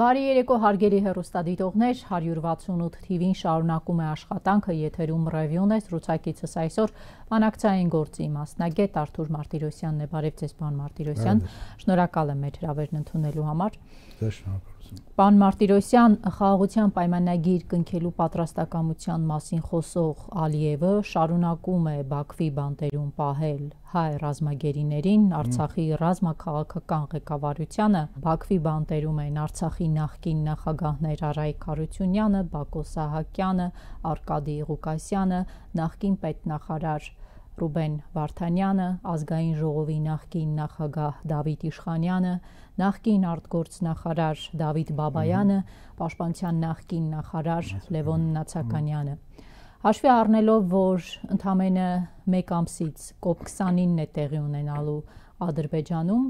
Բարի երեկո հարգելի հերոստադիտողներ, 168 TV-ին շարունակում է աշխատանքը եթերում ռևյուն է զրուցակիցս այսօր վանակցային գործի մասնագետ Արթուր Մարտիրոսյանն է, բարև ձեզ պարոն Մարտիրոսյան։ Շնորհակալ եմ մեր հրավերն ընդունելու համար։ Ձեզ շնորհակալ գործում։ Պան Մարտիրոսյան խաղաղության պայմանագիր կնքելու պատրաստակամության մասին խոսող Ալիևը շարունակում է Բաքվի բանտերում պահել հայ ռազմագերիներին Արցախի ռազմաքաղաքական ղեկավարությունը Բաքվի բանտերում են Արցախի նախկին նախագահներ Արայք Արությունյանը, Բակո Սահակյանը, Արկադի Ղուկասյանը, նախկին պետնախարար Ռուբեն Վարդանյանը, ազգային ժողովի նախկին նախագահ Դավիթ Իշխանյանը, նախկին արտգործնախարար Դավիթ Բաբայանը, պաշտպանության նախկին նախարար Լևոն Նացականյանը։ Հաշվի առնելով, որ ընդամենը 1 ամսից COP29-ն է տեղի ունենալու Ադրբեջանում,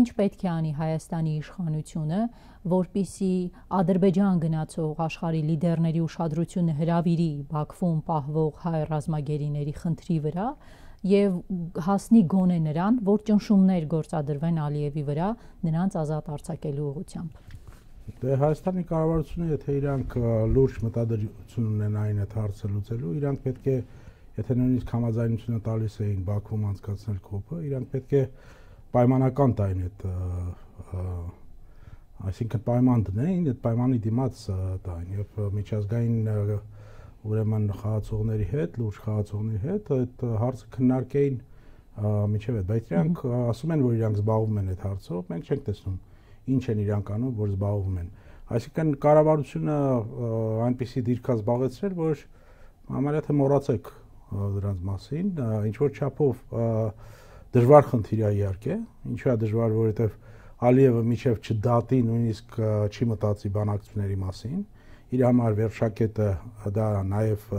ինչ պետք է անի Հայաստանի իշխանությունը, որբիսի Ադրբեջան գնացող աշխարհի լիդերների ուշադրությունը հրավիրի Բաքվում պահվող հայ ռազմագերիների խնդրի վրա, եւ հասնի գոնե նրան, որ ճնշումներ գործադրվեն Ալիևի վրա նրանց ազատ արձակելու ուղղությամբ։ Դե Հայաստանի կառավարությունը, եթե իրանք լուրջ մտադրություն ունեն այն այդ հարցը լուծելու, իրանք պետք է եթե նույնիսկ համաձայնությունը տալիս էին Բաքվում անցկացնել կոպը, իրանք պետք է պայմանական տային այդ այսինքն պայման դնեին, այդ պայմանի դիմաց տային եւ միջազգային և, և, և, և, և, և, և, և, և ուրեմն խաղացողների հետ, լուրջ խաղացողների հետ այդ հարցը քննարկեին միջև այդ, բայց իրանք ասում են, որ իրանք զբաղվում են այդ հարցով, մենք չենք տեսնում ինչ են իրանք անում, որ զբաղվում են։ Այսինքն կառավարությունը այնպեսի դիրք է զբաղեցրել, որ համարյա թե մոռացեք դրանց մասին, ինչ որ չափով դժվար խնդիր է իհարկե, ինչու է դժվար, որովհետև Ալիևը միջև չդատի նույնիսկ չի մտածի բանակցությունների մասին, իր համար վերջակետը դա նաև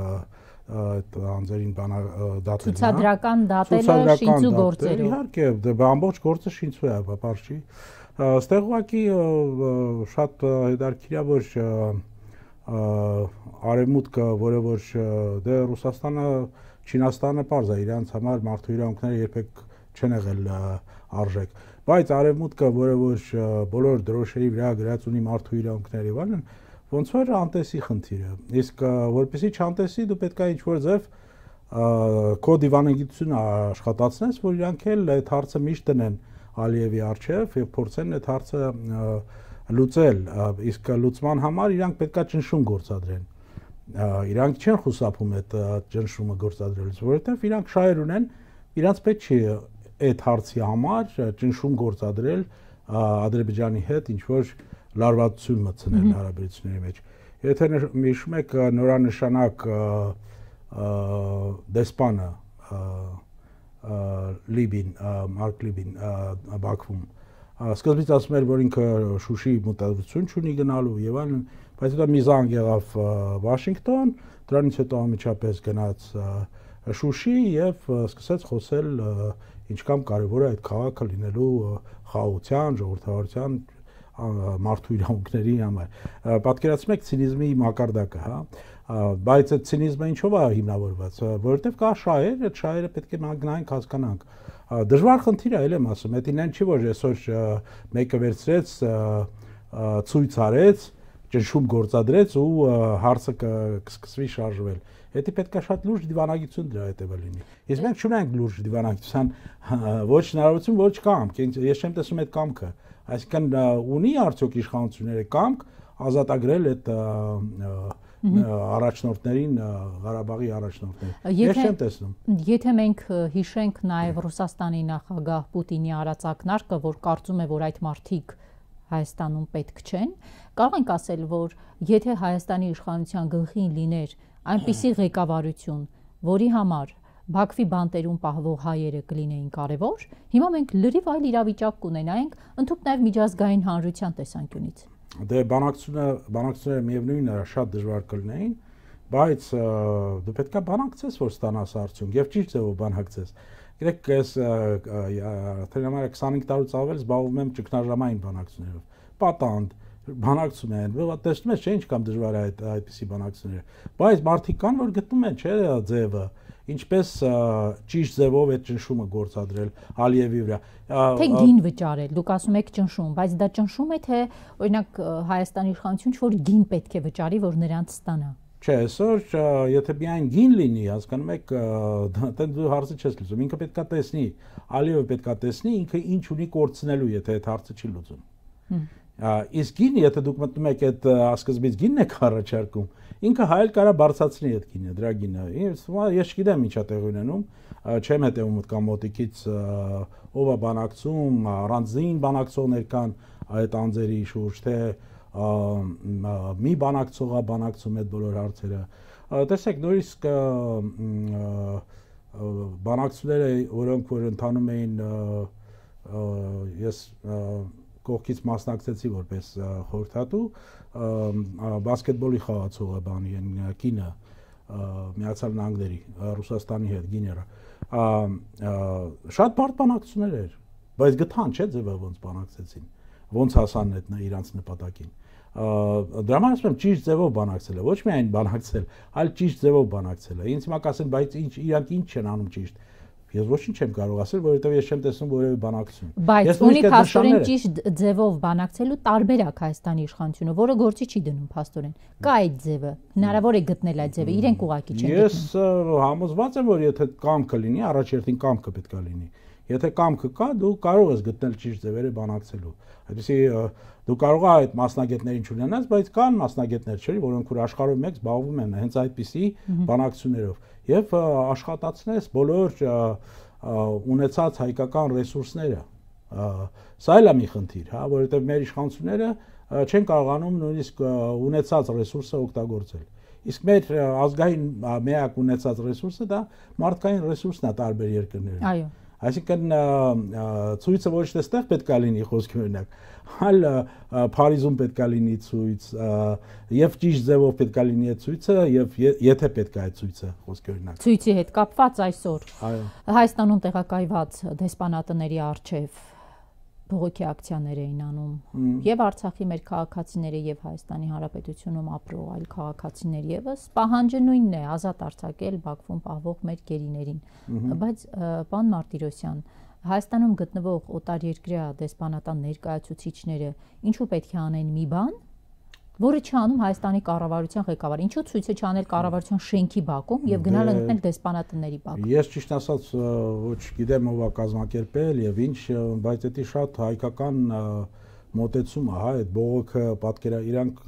այդ անձերին բանա դատելն է հա։ ցուցադրական դատելը շինծու գործերով իհարկե դա դե, ամբողջ գործը շինծու է բապարշի այստեղ ուղակի շատ հետաքրքիր է որ արևմուտքը որը որ դե ռուսաստանը Չինաստանը parza իրանց համար մարդու իրավունքները երբեք չեն եղել արժեք բայց արևմուտքը որը որ բոլոր դրոշերի վրա գրած ունի մարդու իրավունքները եւ այլն ոնց որ անտեսի խնդիրը։ Իսկ որպեսի չանտեսի դու պետք է ինչ-որ ձև քո դիվանագիտությունը աշխատացնես, որ իրանք էլ այդ հարցը միշտ դնեն Ալիևի արչեվ եւ փորձեն այդ հարցը լուծել, իսկ լուծման համար իրանք պետքա ճնշում գործադրեն։ Իրանք չեն խուսափում այդ ճնշումը գործադրելուց, որովհետեւ իրանք շահեր ունեն, իրանք պետք չի այդ հարցի համար ճնշում գործադրել Ադրբեջանի հետ ինչ որ լարվածություն մտցնել հարաբերությունների մեջ։ Եթե հիշում եք նորանշանակ դեսպանը Լիբին, Մարկ Լիբին Բաքվում սկզբից ասում էր, որ ինքը Շուշի մտադրություն չունի գնալու եւ այլն, բայց հետո մի զանգ եղավ Վաշինգտոն, դրանից հետո ամիջապես գնաց Շուշի եւ սկսեց խոսել ինչքան կարեւոր է այդ քաղաքը լինելու խաղաղության, ժողովրդավարության մարդու իրավունքների համար։ Պատկերացնում եք ցինիզմի մակարդակը, հա։ Բայց այդ ցինիզմը ինչով է հիմնավորված, որովհետև կա շահեր, այդ շահերը պետք է մագնայինք հասկանանք։ Դժվար խնդիր է, էլ եմ ասում, դա ինքն չի որ այսօր մեկը վերցրեց ցույց արեց, ճնշում գործադրեց ու հարցը կսկսվի շարժվել։ Դա պետք է շատ լուրջ դիվանագիտություն դրա հետևը լինի։ Իսկ մենք չունենք լուրջ դիվանագիտության ոչ հնարավորություն, ոչ կամք։ Ես չեմ տեսնում այդ կամքը։ կա Այսինքն ունի արդյոք իշխանությունները կամք ազատագրել այդ առաջնորդներին Ղարաբաղի առաջնորդներին։ Ես չեմ տեսնում։ Եթե մենք հիշենք նաև Ռուսաստանի նախագահ Պուտինի արած ակնարկը, որ կարծում է, որ այդ մարդիկ Հայաստանում պետք չեն, կարող ենք ասել, որ եթե Հայաստանի իշխանության գլխին լիներ այնպիսի ղեկավարություն, որի համար Բաքվի բանտերում պահվող հայերը կլինեին կարևոր, հիմա մենք լրիվ այլ իրավիճակ կունենայինք, ընդհանուր նաև միջազգային հանրության տեսանկյունից։ Դե բանակցությունը, բանակցները միևնույնն է շատ դժվար կլինեին, բայց դու պետքա բանակցես, որ ստանաս արդյունք, եւ ճիշտ է որ բանակցես։ Գիտեք, ես արդեն համար 25 տարուց ավել զբաղվում եմ ճգնաժամային բանակցություններով։ Պատանդ, բանակցում են, ով տեսնում ես, չէ ինչ կամ դժվար է այդ այդպիսի բանակցությունները։ Բայց մարդիկ կան, որ գտնում են, չէ, ձևը, ինչպես ճիշտ ձևով այդ ճնշումը գործադրել Ալիևի վրա։ Թե գին վճարել, դուք ասում եք ճնշում, բայց դա ճնշում է թե օրինակ Հայաստանի իշխանությունը ինչ որ գին պետք է վճարի, որ նրանց ստանա։ Չէ, այսօր եթե միայն գին լինի, հասկանում եք, դեն դու հարցը չես լուծում։ Ինքը պետքա տեսնի, Ալիևը պետքա տեսնի, ինքը ինչ ունի կորցնելու, եթե այդ հարցը չի լուծում։ Հմ Իսկ գինը, եթե դուք մտնում եք այդ ասկզբից գինն եք առաջարկում, ինքը հայել կարա բարձացնի այդ գինը, դրա գինը։ Ես չգիտեմ ինչա տեղ ունենում, չեմ հետևում մտկամոտիկից ով է բանակցում, առանձին բանակցողներ կան այդ անձերի շուրջ, թե մի բանակցողա բանակցում այդ բոլոր հարցերը։ Տեսեք, նորիսկ բանակցները, որոնք որ ընթանում էին ես կողքից մասնակցեցի որպես խորհրդատու բասկետբոլի խաղացողը բանի են կինը Միացյալ Նահանգների Ռուսաստանի հետ գիները շատ բարդ բանակցություններ էր բայց գտան չէ ձևը ոնց բանակցեցին ոնց հասան այդ իրանց նպատակին դրա համար ասում եմ ճիշտ ձևով բանակցել է ոչ միայն բանակցել այլ ճիշտ ձևով բանակցել է ինձ հիմա կասեն բայց ինչ իրանք ինչ են անում ճիշտ Ես ոչինչ չեմ կարող ասել, որովհետև ես չեմ տեսնում որևէ բանակցություն։ Բայց ունի փաստորեն ճիշտ ձևով բանակցելու տարբերակ Հայաստանի իշխանությունը, որը գործի չի դնում փաստորեն։ Կա այդ ձևը, հնարավոր է գտնել այդ ձևը, իրենք ուղակի չեն գտնում։ Ես համոզված եմ, որ եթե կամքը լինի, առաջերտին կամքը պետքա լինի։ Եթե կամքը կա, դու կարող ես գտնել ճիշտ ձևերը բանակցելու։ Այսպեսի դու կարող ես այդ մասնագետներին չունենաս, բայց կան մասնագետներ, չէ՞, որոնք որ աշխարհում մեկ զբաղվում են հենց այդպիսի բանակցություններով եւ աշխատացնես բոլոր ունեցած հայկական ռեսուրսները։ Սա էլ է մի խնդիր, հա, որովհետեւ մեր իշխանությունները չեն կարողանում նույնիսկ ունեցած ռեսուրսը օգտագործել։ Իսկ մեր ազգային մեակ ունեցած ռեսուրսը դա մարդկային ռեսուրսն է տարբեր երկրներում։ Այո Այսինքն ցույցը ոչ թե ստեղ պետք է լինի խոսքի օրինակ, այլ Փարիզում պետք է լինի ցույց, եւ ճիշտ ձևով պետք է լինի այդ ցույցը եւ եթե պետք է այդ ցույցը խոսքի օրինակ։ Ցույցի հետ կապված այսօր Հայաստանում տեղակայված դեսպանատների արչեվ բողոքի ակցիաներ էին անում եւ Արցախի մեր քաղաքացիները եւ Հայաստանի Հանրապետությունում ապրող այլ քաղաքացիներ եւս պահանջը նույնն է ազատ արձակել Բաքվում պահվող մեր գերիներին բայց պան Մարտիրոսյան Հայաստանում գտնվող օտարերկրյա դեսպանատան ներկայացուցիչները ինչու պետք է անեն մի բան որը չանում Հայաստանի կառավարության ղեկավարը։ Ինչու ցույցը չանել կառավարության շենքի բակում եւ դե- գնալ ընկնել դեսպանատների բակ։ Ես ճիշտ ասած ոչ գիտեմ ով է կազմակերպել եւ ինչ, բայց դա շատ հայկական մոտեցում է, հա, այդ բողոքը պատկերա իրանք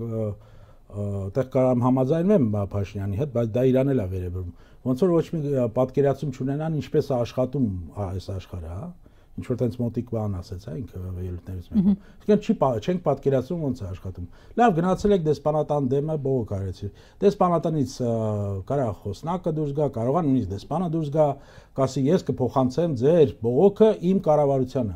այդտեղ կարամ համաձայնվեմ Փաշինյանի հետ, բայց դա իրան էլ է վերաբերում։ Ոնց որ ոչ մի պատկերացում չունենան ինչպես է աշխատում հա, այս աշխարհը, հա ինչ որ տենց մոտիկ բան ասեց, հա, ինքը ելույթներից մեկում։ Իսկան չի չենք պատկերացնում ոնց է աշխատում։ Լավ, գնացել եք դեսպանատան դեմը բողոք արեցի։ Դեսպանատանից կարա խոսնակը դուրս գա, կարողա նույնիսկ դեսպանը դուրս գա, կասի ես կփոխանցեմ ձեր բողոքը իմ կառավարությանը։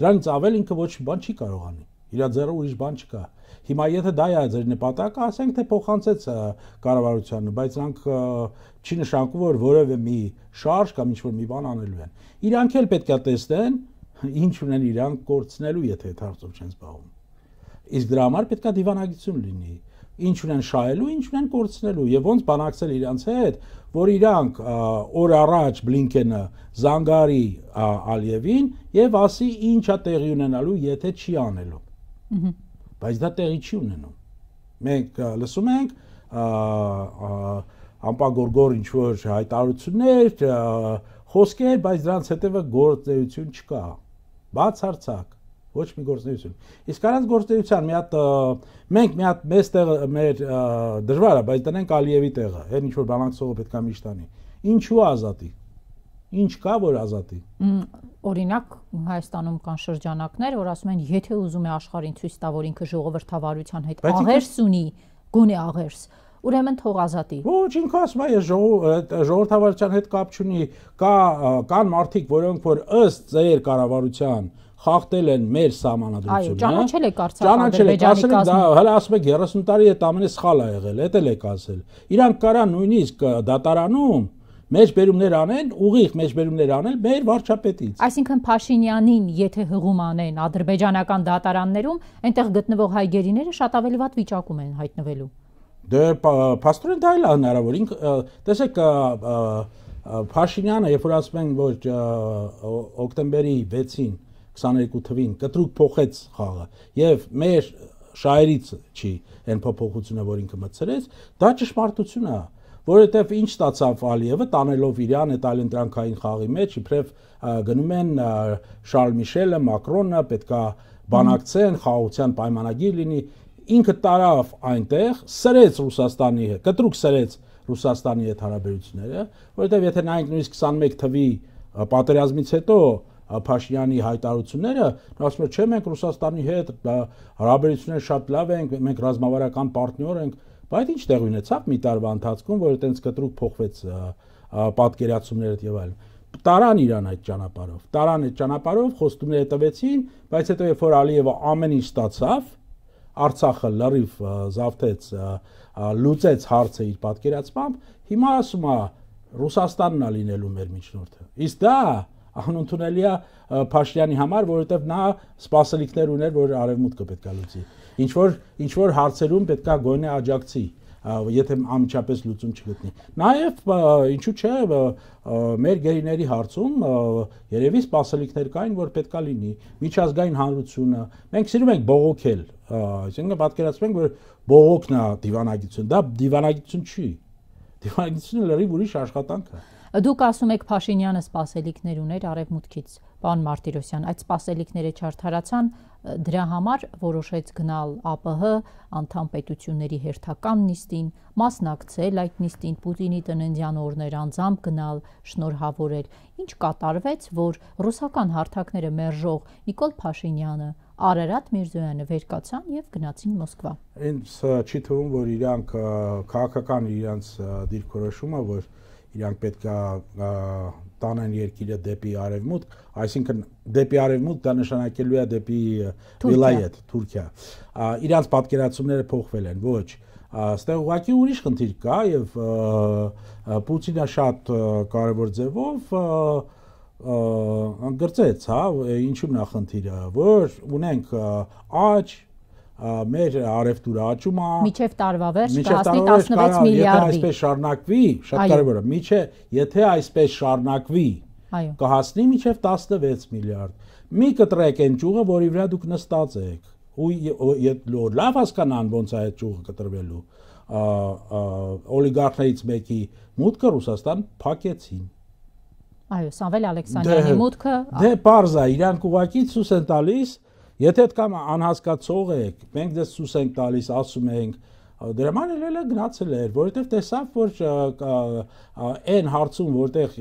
Դրանից ավել ինքը ոչ մի բան չի կարողանի։ Իրա ձեռը ուրիշ բան չկա։ Ա Հիմա եթե դա է ձեր նպատակը, ասենք թե փոխանցեց կառավարությանը, բայց նրանք չի նշանակում որ որևէ մի շարժ կամ ինչ-որ մի բան անելու են։ Իրանք էլ պետքա տեսնեն, ինչ ունեն իրանք կորցնելու, եթե այդ հարցով չեն զբաղվում։ Իսկ դրա համար պետքա դիվանագիտություն լինի ինչ ունեն շահելու, ինչ ունեն կորցնելու եւ ոնց բանակցել իրանց հետ, որ իրանք օր առաջ Բլինքենը զանգարի Ալիևին եւ ասի ինչա տեղի ունենալու, եթե չի անելու։ Ահա բայց դա տեղի չի ունենում։ Մենք լսում ենք ամպագորգոր ինչ որ հայտարարություններ, խոսքեր, բայց դրանց հետևը գործունեություն չկա։ Բացարձակ ոչ մի գործունեություն։ Իսկ առանց գործունեության մի հատ մենք մի հատ մեծ տեղ մեր դժվար է, բայց դնենք Ալիևի տեղը, այն ինչ որ բանակցողը պետքա միշտ անի։ Ինչու ազատի։ Ինչ կա որ ազատի օրինակ Հայաստանում կան շրջանակներ, որ ասում են, եթե ուզում է աշխարհին ցույց տա, որ ինքը ժողովրդավարության հետ աղերս ունի, գոնե աղերս, ուրեմն թող ազատի։ Ոչ, ինքը ասում է, ես ժողովրդավարության հետ կապ չունի, կա կան մարդիկ, որոնք որ ըստ ձեր կառավարության խախտել են մեր համանadrությունը։ Այո, ճանաչել եք Արցախը, ասել են դա, հələ ասում եք 30 տարի այդ ամենը սխալ ա եղել, էդ էլ եք ասել։ Իրանք կարան նույնիսկ դատարանում մեջբերումներ անեն, ուղիղ մեջբերումներ անել մեր վարչապետից։ Այսինքն Փաշինյանին, եթե հղում անեն ադրբեջանական դատարաններում, այնտեղ գտնվող հայգերիները շատ ավելի վատ վիճակում են հայտնվելու։ Դե փաստորեն դա էլ հնարավորին, տեսեք, Փաշինյանը, երբ որ ասում են, որ օկտեմբերի 6-ին 22 թվին կտրուկ փոխեց խաղը եւ մեր շահերից չի այն փոփոխությունը, որ ինքը մտցրեց, դա ճշմարտություն է որովհետև ինչ ստացավ Ալիևը տանելով Իրան այդ այլընտրանքային խաղի մեջ, իբրև գնում են Շարլ Միշելը, Մակրոնը, պետքա բանակցեն, խաղաղության պայմանագիր լինի, ինքը տարավ այնտեղ, սրեց Ռուսաստանի հետ, կտրուկ սրեց Ռուսաստանի հետ հարաբերությունները, որովհետև եթե նայենք նույնիսկ 21 թվի պատերազմից հետո Փաշինյանի հայտարարությունները, նա ասում է, չէ մենք Ռուսաստանի հետ հարաբերությունները շատ լավ են, մենք ռազմավարական պարտներ ենք, Բայց ինչ տեղ ունեցավ մի տարվա ընթացքում, որ այտենց կտրուկ փոխվեց պատկերացումներդ եւ այլն տարան իրան այդ ճանապարով։ Տարան այդ ճանապարով խոստումները տվեցին, բայց հետո երբ որ Ալիևը ամեն ինչ ստացավ, Արցախը լրիվ զավթեց, լուծեց հարցը իր պատկերացմամբ, հիմա ասում է Ռուսաստանն է լինելու մեր միջնորդը։ Իսկ դա անընդունելի է Փաշյանի համար, որովհետև նա սпасելիքներ ուներ, որ արևմուտքը պետքա լուծի։ Ինչ որ ինչ որ հարցերում պետքա գոնե աջակցի եթե ամիջապես լուծում չգտնի։ Նաև ինչու՞ չէ մեր գերիների հարցում երևի սпасելիքներ կային, որ պետքա լինի միջազգային հանրությունը։ Մենք սիրում ենք բողոքել, այսինքն պատկերացնում ենք, որ բողոքն է դիվանագիտություն, դա դիվանագիտություն չի։ Դիվանագիտությունը լրիվ ուրիշ աշխատանք է։ Դուք ասում եք Փաշինյանը սпасելիքներ ուներ արևմուտքից։ Պարոն Մարտիրոսյան, այդ սпасելիքները չարթարացան, դրա համար որոշեց գնալ ԱՊՀ անդամ պետությունների հերթական նիստին, մասնակցել այդ նիստին Պուտինի տնենդյան օրներ անձամբ գնալ, շնորհավորել։ Ինչ կատարվեց, որ ռուսական հարթակները մերժող Նիկոլ Փաշինյանը Արարատ Միրզոյանը վեր կացան եւ գնացին Մոսկվա։ Ինձ չի թվում, որ իրանք քաղաքական իրանք դիրքորոշումը, որ իրանք պետք է տանեն երկիրը դեպի արևմուտք, այսինքն դեպի արևմուտք դա նշանակելու է դեպի վիլայետ, Թուրքիա։ Իրանց պատկերացումները փոխվել են, ոչ, այստեղ ուղղակի ուրիշ խնդիր կա եւ Պուտինը շատ կարեւոր ձևով ըը գրծեց, հա, ինչու՞ն է խնդիրը, որ ունենք աճ, մեր արևտուրը աճում է միջև տարվա վերջ կհասնի 16 միլիարդի։ Եթե այսպես շարունակվի, շատ կարևոր է, միջե եթե այսպես շարունակվի, այո, կհասնի միջև 16 միլիարդ։ Մի կտրեք այն ճյուղը, որի վրա դուք նստած եք։ Ու եթե լավ հասկանան ոնց է այդ ճյուղը կտրվելու, օլիգարխներից մեկի մուտքը Ռուսաստան փակեցին։ Այո, Սամվել Ալեքսանյանի դե, մուտքը Դե, բարձա, իրանք ուղակի ցույց են տալիս, որ Եթե այդքան անհասկացող եք, մենք դες ցույց ենք տալիս, ասում ենք, դրա համար էլ էլը գնացել էր, որովհետև տեսավ, որ այն հարցում, որտեղ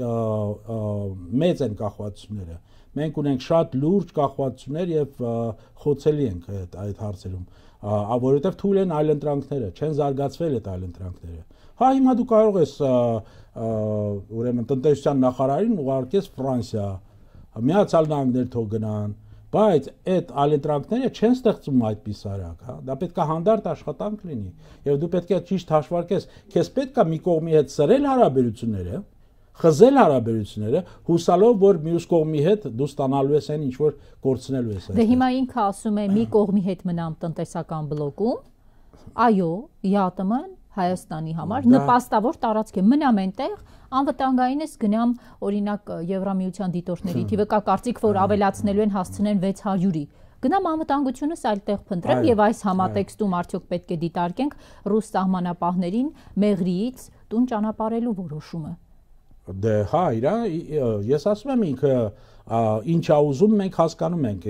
մեծ են կախվածությունները, մենք ունենք շատ լուրջ կախվածություններ եւ խոցելի ենք այդ այդ հարցերում, որովհետև թույլ են այլ ընտրանքները, չեն զարգացվել այդ այլ ընտրանքները։ Հա հիմա դու կարող ես ուրեմն տնտեսության նախարարին ուղարկես Ֆրանսիա, Միացյալ Նահանգներ թող գնան, Բայց այդ ալետրանքները չեն ստեղծում այդպես արագ, հա։ Դա պետք է հանդարտ աշխատանք լինի։ Եվ դու պետք է ճիշտ հաշվարկես, քեզ պետք է մի կողմի հետ սրել հարաբերությունները, խզել հարաբերությունները, հուսալով, որ մյուս կողմի հետ դու ստանալու ես այն ինչ որ կորցնելու ես։ Դե հիմա ինքը ասում է՝ մի կողմի հետ մնամ տնտեսական բլոկում։ Այո, ՀԱՏՄ-ն Հայաստանի համար նպաստավոր տարածք է։ Մնամ այնտեղ, անվտանգային էս գնամ օրինակ Եվրամիության դիտորդների թիվը կա կարծիք որ ավելացնելու են հասցնեն 600-ի գնամ անվտանգությունս այլտեղ փնտրեմ եւ այս համատեքստում արդյոք պետք է դիտարկենք ռուս սահմանապահներին մեղրիից տուն ճանապարելու որոշումը Դե հա, իրա ես ասում եմ ինքը ինչ ա ուզում մենք հասկանում ենք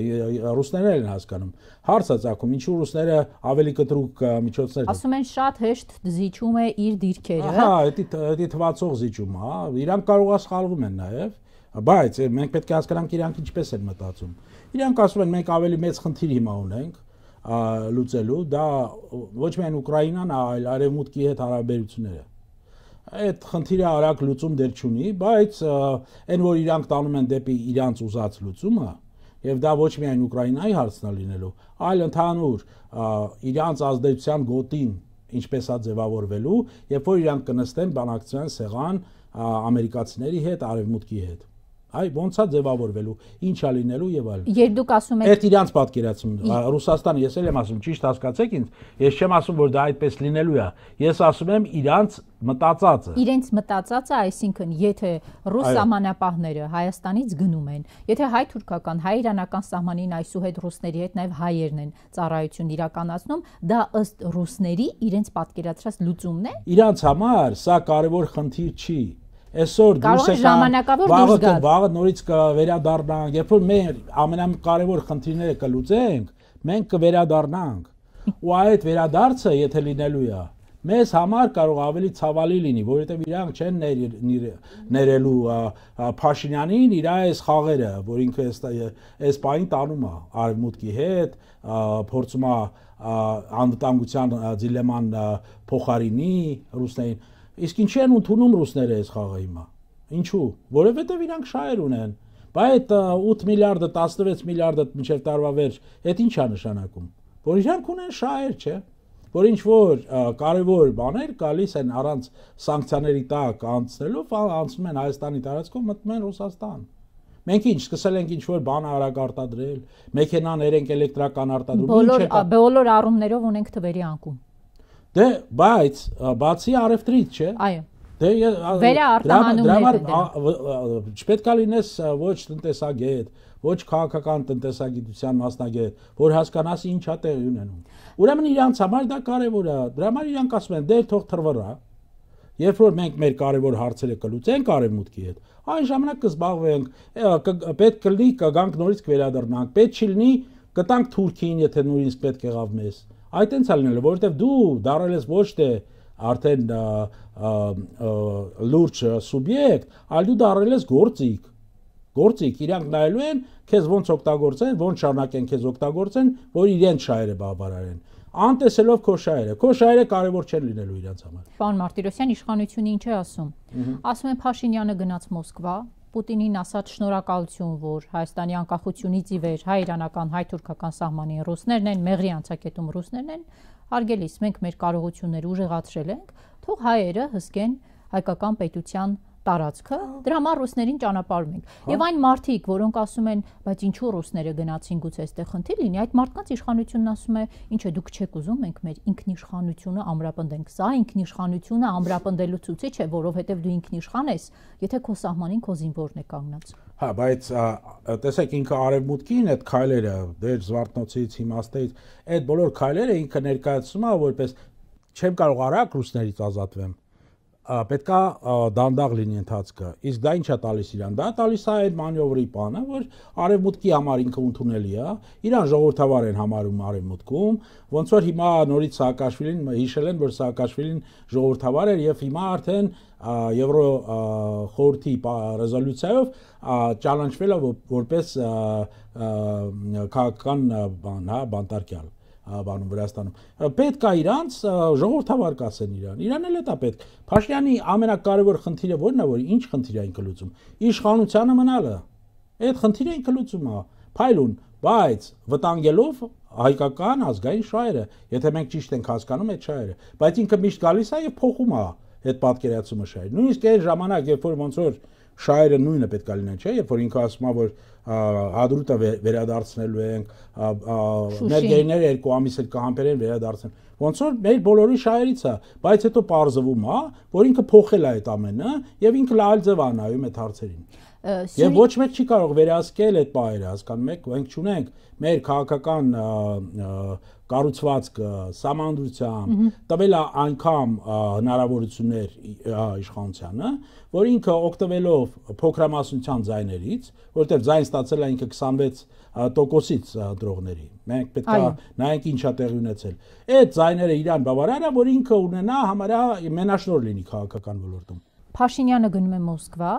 ռուսներն են հասկանում հարցը ցակում ինչու ռուսները ավելի կտրուկ միջոցներ ասում են շատ հեշտ զիջում է իր դիրքերը հա դա դա թվացող զիջում հա իրանք կարող է սխալվում են նաև բայց մենք պետք է հասկանանք իրանք ինչպես են մտածում իրանք ասում են մենք ավելի մեծ խնդիր հիմա ունենք լուծելու դա ոչ միայն Ուկրաինան, այլ արևմուտքի հետ հարաբերությունները այդ խնդիրը արագ լուծում դեռ չունի, բայց այն որ իրանք տանում են դեպի իրանց ուզած լուծումը, եւ դա ոչ միայն Ուկրաինայի հարցն է լինելու, այլ ընդհանուր իրանց ազդեցության գոտին ինչպես է ձևավորվելու, երբ որ իրանք կնստեն բանակցության սեղան ամերիկացիների հետ, արևմուտքի հետ այ ոնց է ձևավորվելու ինչ է լինելու եւ այլն երբ դուք ասում եք այդ իրանց պատկերացում ռուսաստան ես էլ եմ ասում ճիշտ հասկացեք ինձ ես չեմ ասում որ դա այդպես լինելու է ես ասում եմ իրանց մտածածը իրենց մտածածը այսինքն եթե ռուս համանապահները հայաստանից գնում են եթե հայ թուրքական հայ իրանական սահմանին այսուհետ ռուսների հետ նաեւ հայերն են ծառայություն իրականացնում դա ըստ ռուսների իրենց պատկերացրած լուծումն է իրանց համար սա կարևոր խնդիր չի այսօր դուրս եկան ժամանակավոր դուրս գան վաղը նորից կվերադառնանք երբ որ մենք ամենակարևոր խնդիրները կլուծենք մենք կվերադառնանք ու այդ վերադարձը եթե լինելու է մեզ համար կարող ավելի ցավալի լինի որովհետև իրանք չեն ներելու Փաշինյանին իր այս խաղերը որ ինքը այս այս բային տանում է արևմուտքի հետ փորձում է անվտանգության դիլեման փոխարինի ռուսներին Իսկ ինչի են ընդունում ռուսները այս խաղը հիմա։ Ինչու։ Որովհետև իրանք շահեր ունեն։ Բա այդ 8 միլիարդը, 16 միլիարդը մինչև տարվա վերջ, այդ ի՞նչ է նշանակում։ Որ իրանք ունեն շահեր, չէ՞ որ ինչ որ կարևոր բաներ գալիս են առանց սանկցիաների տակ անցնելով անցնում են Հայաստանի տարածքով մտնում են Ռուսաստան։ Մենք ինչ սկսել ենք ինչ որ բան արագ արտադրել, մեքենաներ ենք էլեկտրական արտադրում, ինչ է։ Բոլոր բոլոր առումներով ունենք թվերի անկում։ Դե, բայց բացի արևտրից, չէ։ Այո։ Դե վերարտահանումներ դրա չպետք է լինես ոչ տնտեսագետ, ոչ քաղաքական տնտեսագիտության մասնագետ, որ հասկանաս ինչա տեղի ունենում։ Ուրեմն իրանց համար դա կարևոր է։ Դրա համար իրանք ասում են՝ դեր թող թրվրա։ Երբ որ մենք մեր կարևոր հարցերը կլուծենք արևմուտքի հետ, այն ժամանակ կզբաղվենք, պետք կլինի կգանք նորից կվերադառնանք, պետք չլինի կտանք Թուրքիին, եթե նույնիսկ պետք եղավ մեզ։ Ա այդ ենց է լինելու, որովհետև դու դարել ես ոչ թե արդեն լուրջ սուբյեկտ, այլ դու դարել ես գործիք։ Գործիք իրանք նայելու են քեզ ոնց օգտագործեն, ոնց շարնակեն քեզ օգտագործեն, որ իրենց շահերը բավարարեն անտեսելով քո շահերը։ Քո շահերը կարևոր չեն լինելու իրանց համար։ Պարոն Մարտիրոսյան, իշխանությունը ինչ է ասում։ Ասում է Փաշինյանը գնաց Մոսկվա, Պուտինին ասած շնորհակալություն, որ Հայաստանի անկախությունից ի վեր հայ իրանական հայ-թուրքական սահմանին ռուսներն են, մեղրի անցակետում ռուսներն են, հարգելիս մենք մեր կարողությունները ուժեղացրել ենք, թող հայերը հսկեն հայկական պետության տարածքը, դրա համար ռուսներին ճանապարհում ենք։ Եվ այն մարդիկ, որոնք ասում են, բայց ինչու ռուսները գնացին գուցե այստեղ խնդիր լինի, այդ մարդկանց իշխանությունն ասում է, ինչ է դուք չեք ուզում, մենք մեր ինքնիշխանությունը ամրապնդենք։ Սա ինքնիշխանությունը ամրապնդելու ցուցիչ է, որովհետև դու ինքնիշխան ես, եթե քո սահմանին քո զինվորն է կանգնած։ Հա, բայց տեսեք ինքը արևմուտքին այդ քայլերը, դեր Զվարթնոցից, Հիմաստեից, այդ բոլոր քայլերը ինքը ներկայացնում է որպես չեմ կարող արագ ռուսներից ազատվեմ պետքա դանդաղ լինի ընթացքը։ Իսկ դա ինչա տալիս իրան։ Դա տալիս է այդ մանյովրի բանը, որ արևմուտքի համար ինքը ընդունելի է, իրան ժողովրդավար են համարում արևմուտքում, ոնց որ հիմա նորից Սաակաշվիլին հիշել են, որ Սաակաշվիլին ժողովրդավար էր եւ հիմա արդեն Եվրո խորհրդի ռեզոլյուցիայով ճանաչվել է որպես քաղաքական բան, հա, բանտարկյալ բանում Վրաստանում։ Պետք է իրանց ժողովրդավար կասեն իրան։ Իրանն էլ է դա պետք։ Փաշյանի ամենակարևոր խնդիրը ո՞րն է, որ ինչ խնդիր այն կլուծում։ Իշխանությանը մնալը։ Այդ խնդիրը այն կլուծում է։ Փայլուն, բայց վտանգելով հայկական ազգային շահերը, եթե մենք ճիշտ ենք հասկանում այդ շահերը, բայց ինքը միշտ գալիս է եւ փոխում է այդ պատկերացումը շահերը։ Նույնիսկ այդ ժամանակ, երբ որ ոնց որ շայրը նույնը պետքա լինեն, չէ՞, երբ որ ինքը ասում է, որ հադրուտը վերադարձնելու ենք, ներդերները երկու ամիս էլ կհամբերեն վերադարձնեն։ Ոնց որ մեր բոլորի շայրից է, բայց հետո parzվում է, որ ինքը փոխել է այդ ամենը եւ ինքը լալ ձև անայում այդ հարցերին։ Եվ ոչ մեկ չի կարող վերահսկել այդ պայերը, հասկանում եք, մենք չունենք մեր քաղաքական կառուցվածքը համանդրությամբ տվել է անգամ հնարավորություններ իշխանությանը, որ ինքը օգտվելով փոքրամասնության ձայներից, որտեղ ձայն ստացել է ինքը 26%-ից դրողների։ Մենք պետք է նայենք ինչա տեղի ունեցել։ Այդ ձայները իրան բավարար է, որ ինքը ունենա համարյա մենաշնոր լինի քաղաքական ոլորտում։ Փաշինյանը գնում է Մոսկվա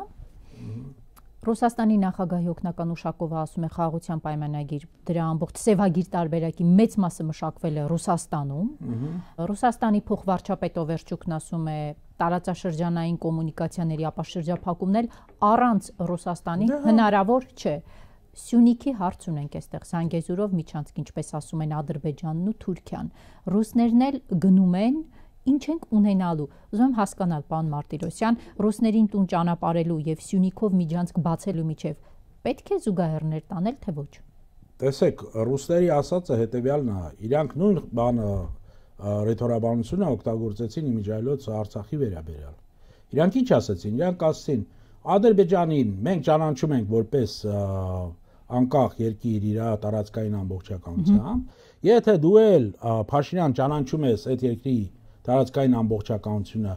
Ռուսաստանի նախագահի օկնական ուշակովը ասում է խաղաղության պայմանագիր դրա ամբողջ սևագիր տարբերակի մեծ մասը մշակվել է Ռուսաստանում։ Ռուսաստանի փոխվարչապետ Օվերչուկն ասում է տարածաշրջանային կոմունիկացիաների ապաշրջափակումն էլ առանց Ռուսաստանի հնարավոր չէ։ Սյունիքի հարց ունենք այստեղ Զանգեզուրով միջանցք, ինչպես ասում են Ադրբեջանն ու Թուրքիան։ Ռուսներն էլ գնում են ինչ ենք ունենալու։ Ուզում եմ հասկանալ, պարոն Մարտիրոսյան, ռուսներին տուն ճանապարելու եւ Սյունիքով միջանցք բացելու միջև պետք է զուգահեռներ տանել թե ոչ։ Տեսեք, ռուսների ասածը հետեւյալն է, իրանք նույն բանը ռեթորաբանությունը օգտագործեցին իմիջայլոց Արցախի վերաբերյալ։ Իրանք ինչ ասացին, իրանք ասացին Ադրբեջանին մենք ճանաչում ենք որպես անկախ երկիր իր տարածքային ամբողջականությամբ, եթե դու էլ Փաշինյան ճանաչում ես այդ երկրի տարածքային ամբողջականությունը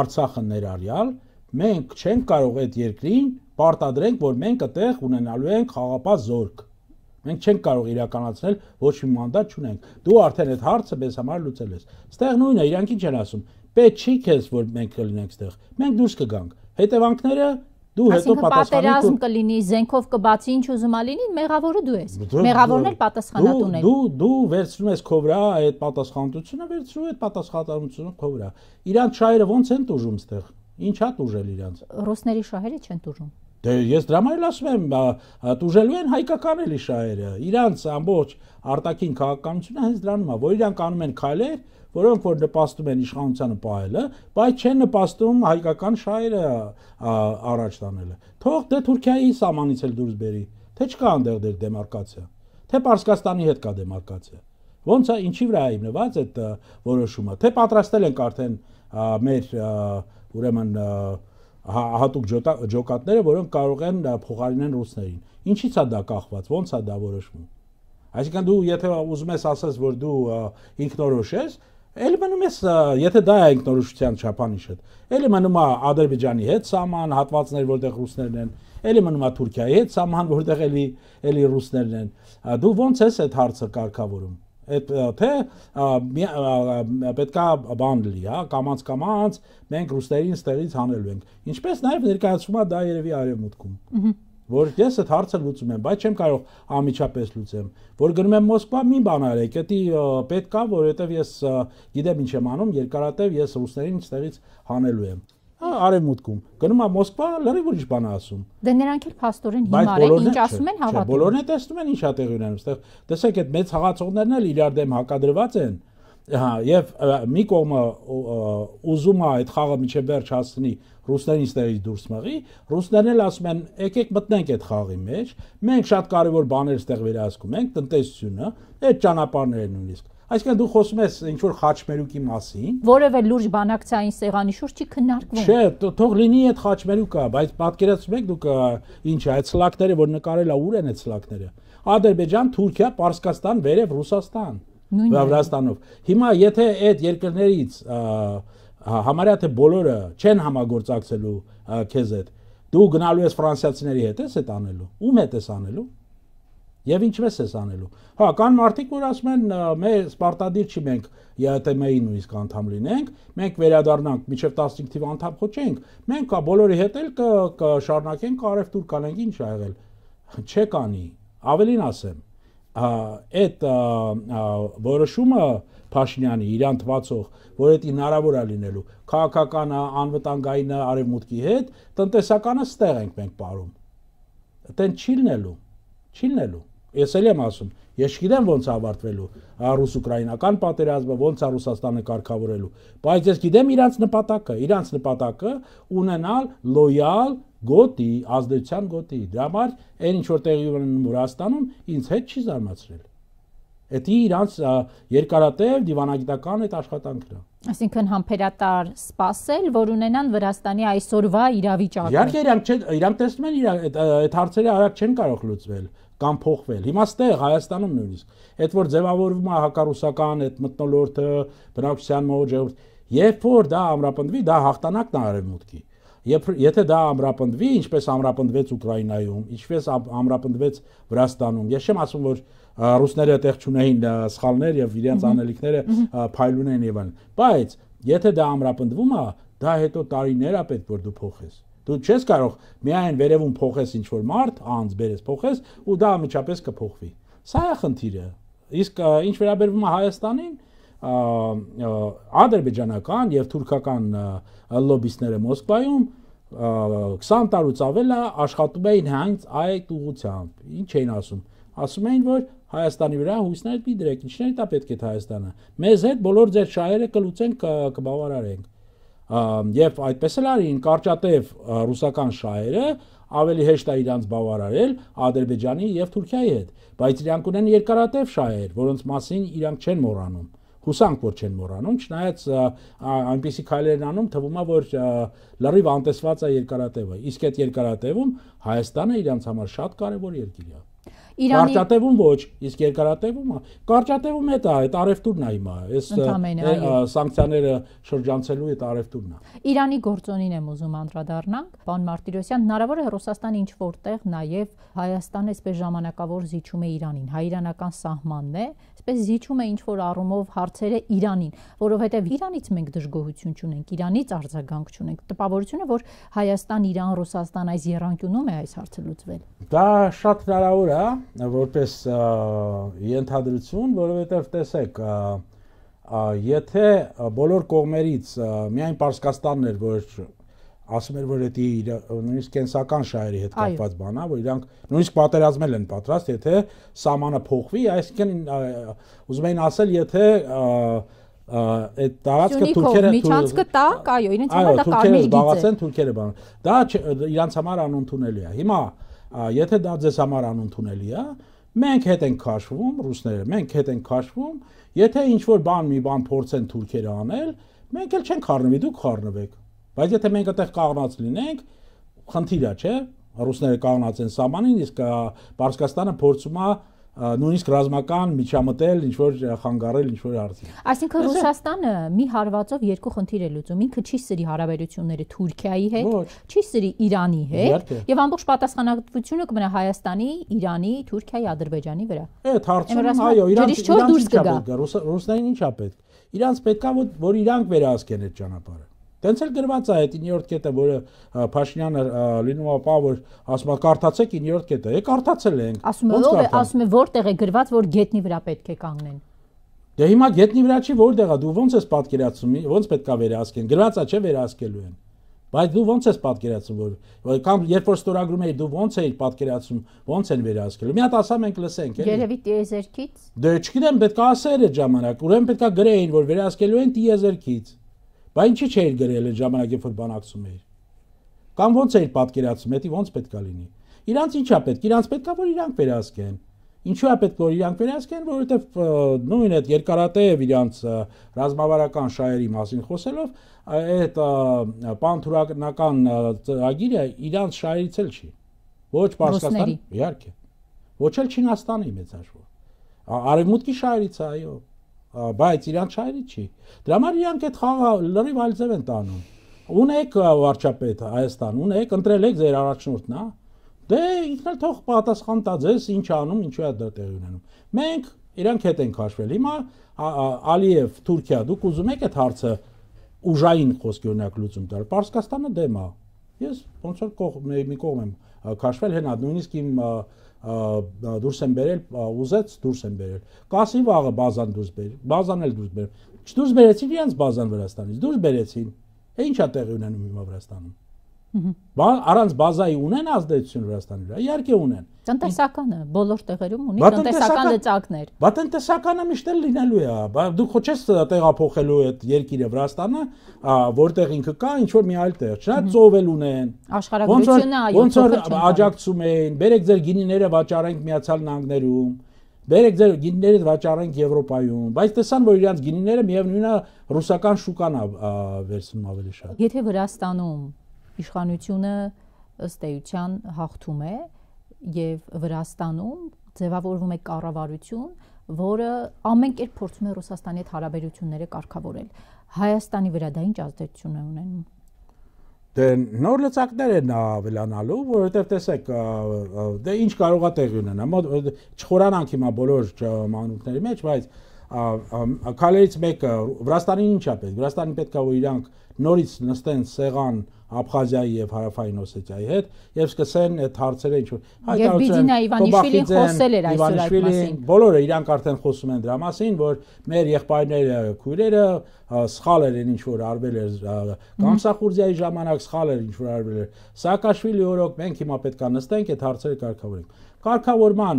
Արցախը ներառյալ, մենք չենք կարող այդ երկրին պարտադրենք, որ մենք այդտեղ ունենալու ենք խաղապահ զորք։ Մենք չենք կարող իրականացնել, ոչ մի մանդատ չունենք։ Դու արդեն այդ հարցը մեզ համար լուծել ես։ Ստեղ նույնը իրանքին չեն ասում։ Պետք չի քեզ, որ մենք կլինենք ստեղ։ Մենք դուրս կգանք։ Հետևանքները դու հետո պատասխանատու կլինի, զենքով կբացի, ինչ ուզում ալինի, մեղավորը դու ես։ Մեղավորն էլ պատասխանատուն է։ Դու դու վերցնում ես քո վրա այդ պատասխանատվությունը, վերցրու այդ պատասխանատվությունը քո վրա։ Իրանց շահերը ո՞նց են դուժում ստեղ։ Ինչա դուժել իրանց։ Ռուսների շահերը չեն դուժում։ Դե ես դրա համար էլ ասում եմ, դուժելու են հայկական էլի շահերը։ Իրանց ամբողջ արտաքին քաղաքականությունը հենց դրանում է, որ իրանք անում են քայլեր, որոնք որ նպաստում են իշխանությանը պահելը, բայց չեն նպաստում հայկական շահերը առաջ տանելը։ Թող դե Թուրքիայի սահմանից էլ դուրս բերի, թե չկա այնտեղ դեր դեմարկացիա, թե Պարսկաստանի հետ կա դեմարկացիա։ Ոնց է ինչի վրա է հիմնված այդ որոշումը, թե պատրաստել ենք արդեն մեր ուրեմն հա, հատուկ ջոկատները, որոնք կարող են փոխարինեն ռուսներին։ Ինչից է դա կախված, ո՞նց է դա որոշվում։ Այսինքն դու եթե ուզում ես ասես, որ դու ինքնորոշ ես, Էլ մնում է, եթե դա է ինքնորոշության չափանիշը, էլ մնում է Ադրբեջանի հետ սահման հատվածներ, որտեղ ռուսներն են, էլ մնում է Թուրքիայի հետ սահման, որտեղ էլի էլի ռուսներն են։ Դու ո՞նց ես այդ հարցը կարգավորում այդ թե պետքա բան լի, հա, կամած կամած մենք ռուսներին ստեղից հանելու ենք։ Ինչպես նաև ներկայացվում է դա երևի արևմուտքում։ Ահա որ ես այդ հարցը լուծում եմ, բայց չեմ կարող ամիջապես լուծեմ։ Որ գնում եմ Մոսկվա, մի բան արեք, դա պետքա, որովհետև ես գիտեմ ինչ եմ անում, երկարատև ես ռուսներին այստեղից հանելու եմ արևմուտքում գնում է մոսկվա լրի որ ինչ բան ասում դե նրանք էլ փաստորեն հիմար են ինչ ասում են հավատում չէ բոլորն է տեսնում են ինչա տեղի ունենում այստեղ տեսեք այդ մեծ հաղացողներն էլ իրար դեմ հակադրված են հա, եւ մի կողմը ուզում է այդ խաղը միջի վերջ հասցնի ռուսներին ստերից դուրս մղի, ռուսներն էլ ասում են, եկեք մտնենք այդ խաղի մեջ, մենք շատ կարևոր բաներ ստեղ վերահսկում ենք, տնտեսությունը, այդ ճանապարհները նույնիսկ։ Այսինքն դու խոսում ես ինչ որ խաչմերուկի մասին, որևէ լուրջ բանակցային սեղանի շուրջ չի քննարկվում։ Չէ, թող լինի այդ խաչմերուկը, բայց պատկերացնում եք դուք ինչ այդ սլակները, որ նկարելա ուր են այդ սլակները։ Ադրբեջան, Թուրքիա, Պարսկաստան, վերև Ռուսաստան։ Վրաստանով։ Հիմա եթե այդ երկրներից հա, համարյա թե բոլորը չեն համագործակցելու քեզ հետ, դու գնալու ես ֆրանսիացիների հետ ես այդ անելու։ Ում հետ ես անելու։ Եվ ինչպես ես անելու։ Հա, կան մարդիկ, որ ասում են, մեր Սպարտադիր չի մենք ԵԱՏՄ-ի նույնիսկ անդամ լինենք, մենք վերադառնանք միջև 15 թիվ անդամ խոչ ենք, մենք կա բոլորի հետ էլ կշարունակենք արևտուր կանենք ինչ ա եղել։ Չեք անի։ Ավելին ասեմ, այդ որոշումը Փաշինյանի իրան թվացող, որ դա հնարավոր է լինելու, քաղաքականը, անվտանգայինը արևմուտքի հետ, տնտեսականը ստեղ ենք մենք ապարում։ Դեն չիլնելու, չիլնելու։ Ես էլ եմ ասում, ես չգիտեմ ոնց ավարտվելու ռուս-ուկրաինական պատերազմը, ոնց է Ռուսաստանը կարգավորելու, բայց ես գիտեմ իրանց նպատակը, իրանց նպատակը ունենալ լոյալ գոտի, ազդեցության գոտի։ Դրա համար այն ինչ որ տեղի ունենում Վրաստանում ինձ հետ չի զարմացրել։ Դա իրանց երկարատև դիվանագիտական այդ աշխատանքն է։ Այսինքն համբերատար սпасել, որ ունենան Վրաստանի այսօրվա իրավիճակը։ Իհարկե իրանք չեն, իրանք տեսնում են իր այդ հարցերը արագ չեն կարող լուծվել կամ փոխվել։ Հիմա ստեղ Հայաստանում նույնիսկ այդ որ ձևավորվում է հակառուսական այդ մտնոլորտը, բնակչության մոտ, երբ որ դա ամրապնդվի, դա հաղթանակն է արևմուտքի եթե դա ամրապնդվի, ինչպես ամրապնդվեց Ուկրաինայում, ինչպես ամրապնդվեց Վրաստանում։ Ես չեմ ասում, որ ռուսները այդտեղ չունեին սխալներ եւ իրենց անելիքները փայլուն են եւ այլն, բայց եթե դա ամրապնդվում է, դա հետո տարիներ է պետք որ դու փոխես։ Դու չես կարող միայն վերևում փոխես ինչ որ մարդ, անձ բերես փոխես ու դա ամիջապես կփոխվի։ Սա է խնդիրը։ Իսկ ինչ վերաբերվում է Հայաստանին, ադրբեջանական եւ թուրքական լոբիստները Մոսկվայում 20 տարուց ավել է աշխատում էին հենց այդ ուղությամբ։ Ինչ էին ասում։ Ասում էին, որ Հայաստանի վրա հույսներ պիտի դրեք, ինչներ դա պետք է Հայաստանը։ Մեզ հետ բոլոր ձեր շահերը կլուծենք, կբավարարենք։ Եվ այդպես էլ արին կարճատև ռուսական շահերը ավելի հեշտ է իրանց բավարարել Ադրբեջանի եւ Թուրքիայի հետ, բայց իրանք ունեն երկարատև շահեր, որոնց մասին իրանք չեն մոռանում հուսանք որ չեն մոռանում, չնայած այնպիսի քայլերն անում, թվում է որ լրիվ անտեսված է երկարատևը։ Իսկ այդ երկարատևում Հայաստանը իրանց համար շատ կարևոր երկիր է։ Իրանի Կարճատևում ոչ, իսկ երկարատևում է։ Կարճատևում է դա, այդ արևտուրն է հիմա։ Այս սանկցիաները շրջանցելու այդ արևտուրն է։ Իրանի գործոնին եմ ուզում անդրադառնանք։ Պան Մարտիրոսյան, հնարավոր է Ռուսաստանը ինչ որտեղ նաև Հայաստանը այսպես ժամանակավոր զիջում է Իրանին։ Հայ-իրանական սահմանն է, այսպես զիջում է ինչ որ առումով հարցերը Իրանին, որովհետև Իրանից մենք դժգոհություն չունենք, Իրանից արձագանք չունենք։ Տպավորությունը, որ Հայաստան, Իրան, Ռուսաստան այս երանգյունում է այս հարցը լուծվել։ Դա շատ հնարավոր է, որպես ենթադրություն, որովհետև տեսեք, եթե բոլոր կողմերից միայն Պարսկաստանն էր, որ ասում էր որ դա իր նույնիսկ կենսական շահերի հետ կապված բան է որ իրանք նույնիսկ պատերազմել են պատրաստ եթե սահմանը փոխվի այսինքն ուզում էին ասել եթե այդ տարածքը թուրքերը միջանցքը տա այո իրենց համար դա կարմիր գիծ է զբաղացեն թուրքերը բան դա իրանց համար անընդունելի է հիմա եթե դա ձեզ համար անընդունելի է մենք հետ ենք քաշվում ռուսները մենք հետ ենք քաշվում եթե ինչ որ բան մի բան փորձեն թուրքերը անել մենք էլ չենք խառնվի դուք խառնվեք Բայց եթե մենք այդտեղ կաղնած լինենք, խնդիրա չէ, ռուսները կաղնած են սահմանին, իսկ Պարսկաստանը փորձում է նույնիսկ ռազմական միջամտել, ինչ որ խանգարել, ինչ որ արձի։ Այսինքն Ռուսաստանը մի հարվածով երկու խնդիր է լուծում։ Ինքը չի սրի հարաբերությունները Թուրքիայի հետ, չի սրի Իրանի հետ, եւ ամբողջ պատասխանատվությունը կմնա Հայաստանի, Իրանի, Թուրքիայի, Ադրբեջանի վրա։ Այդ հարցում, այո, Իրանց դուրս կգա։ Ռուսներին ինչա պետք։ Իրանց պետքա որ իրանք վերահսկեն այդ ճանապարհը։ Դենց էլ գրված է այդ 9-րդ կետը, որը Փաշինյանը լինում է պավոր, ասում է կարդացեք 9-րդ կետը։ Եկ կարդացել ենք։ Ասում է ով է, ասում է որտեղ է գրված, որ գետնի վրա պետք է կանգնեն։ Դե հիմա գետնի վրա չի որտեղ է, դու ո՞նց ես պատկերացում, ո՞նց պետքա վերահսկեն։ Գրված է, չէ՞ վերահսկելու են։ Բայց դու ո՞նց ես պատկերացում, որ կամ երբ որ ստորագրում էի, դու ո՞նց էի պատկերացում, ո՞նց են վերահսկելու։ Մի հատ ասամ ենք լսենք, էլի։ Երևի տիեզերքից։ Դե չգիտեմ, պետքա ասեր այդ ժամանակ, ուրեմն պետքա գրեին, որ վերահսկելու են տիեզերքից։ Բա ինչի՞ չէր գրել այդ ժամանակ, երբ որ բանակցում էր։ Կամ ո՞նց էր պատկերացում, դա ո՞նց պետք է լինի։ Իրանց ինչա պետք։ Իրանց պետքա որ իրանք վերահսկեն։ Ինչու է պետք որ իրանք վերահսկեն, որովհետև նույն այդ երկարատև իրանց ռազմավարական շահերի մասին խոսելով այդ պանթուրական ծրագիրը իրանց շահերից էլ չի։ Ոչ Պարսկաստանի, իհարկե։ Ոչ էլ Չինաստանի մեծ հաշվով։ Արևմուտքի շահերից է, այո բայց իրանք շահերի չի։ Դրա համար իրանք այդ խաղը լրիվ այլ ձև են տանում։ Ունեք վարչապետ Հայաստան, ունեք, ընտրել եք ձեր առաջնորդն, հա։ Դե ինքն էլ թող պատասխան տա ձեզ, ինչ անում, ինչու է դա տեղի ունենում։ Մենք իրանք հետ ենք հաշվել։ Հիմա Ալիև, Թուրքիա, դուք ուզում եք այդ հարցը ուժային խոսքի օրինակ լուծում տալ։ Պարսկաստանը դեմ է։ Ես ոնց որ կող մի կողմ եմ քաշվել հենա, նույնիսկ իմ դուրս են բերել ուզեց դուրս են բերել կասի վաղը բազան դուրս բեր բազան էլ դուրս բեր չդուրս բերեցին իրենց բազան Վրաստանից դուրս բերեցին ի՞նչ է տեղի ունենում հիմա Վրաստանում Բա առանց բազայի ունեն ազդեցություն Վրաստանի վրա։ Իհարկե ունեն։ Տնտեսականը բոլոր տեղերում ունի տնտեսական լծակներ։ Բա տնտեսականը միշտ էլ լինելու է, բա դու քո չես տեղափոխելու այդ երկիրը Վրաստանը, որտեղ ինքը կա, ինչ որ մի այլ տեղ, չնա ծովել ունեն։ Աշխարհագրությունը այո, ոնց որ աջակցում էին, բերեք ձեր գինիները վաճառենք Միացյալ Նահանգներում։ Բերեք ձեր գինիները վաճառենք Եվրոպայում, բայց տեսան, որ իրանց գինիները միևնույնն է ռուսական շուկան է վերցնում ավելի շատ։ Եթե Վրաստանում իշխանությունը ըստ էության հաղթում է եւ Վրաստանում ձևավորվում է կառավարություն, որը ամեն կերպ փորձում է Ռուսաստանի հետ հարաբերությունները կարգավորել։ Հայաստանի վրա դա ինչ ազդեցություն է ունենում։ Դե նոր լծակներ են ավելանալու, որովհետև տեսեք, դե ինչ կարող է տեղի ունենալ։ դե, Չխորանանք հիմա բոլոր մանուկների մեջ, բայց քալերից մեկը Վրաստանին ինչա պետք։ Վրաստանին պետքա որ իրանք նորից նստեն սեղան Աբխազիայի եւ Հարավային Օսեթիայի հետ եւ սկսեն այդ հարցերը ինչ որ հայտարարություն Իվանիշվիլին խոսել էր այսօր այդ մասին։ Բոլորը իրանք արդեն խոսում են դրա մասին, որ մեր եղբայրները, քույրերը սխալ էր ինչ որ արվել էր Կամսախուրզիայի ժամանակ սխալ էր ինչ որ արվել էր։ Սակաշվիլի օրոք մենք հիմա պետքա նստենք այդ հարցերը կարգավորենք։ Կարգավորման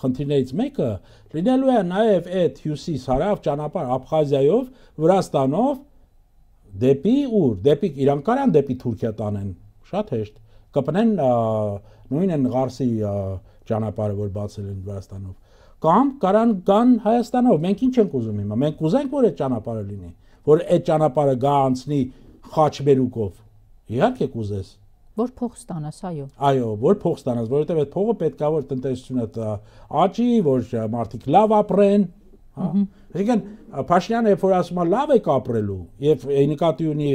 խնդիրներից մեկը լինելու է նաև այդ հյուսիս հարավ ճանապարհ Աբխազիայով, Վրաստանով դեպի ուր, դեպի Իրանկարան, դեպի Թուրքիա տանեն, շատ հեշտ։ Կպնեն նույն են Ղարսի ճանապարհը, որ բացել են Վրաստանով։ Կամ կարան գան Հայաստանով։ Մենք ինչ ենք ուզում հիմա։ Մենք ուզենք, որ այդ ճանապարհը լինի, որ այդ ճանապարհը գա անցնի խաչմերուկով։ Իհարկե կուզես որ փող ստանաս, այո։ Այո, որ փող ստանաս, որովհետև այդ փողը պետքա որ տնտեսությունը աճի, որ մարդիկ լավ ապրեն, հա այսինքն Փաշինյանը երբ որ ասում է լավ եք ապրելու եւ նկատի ունի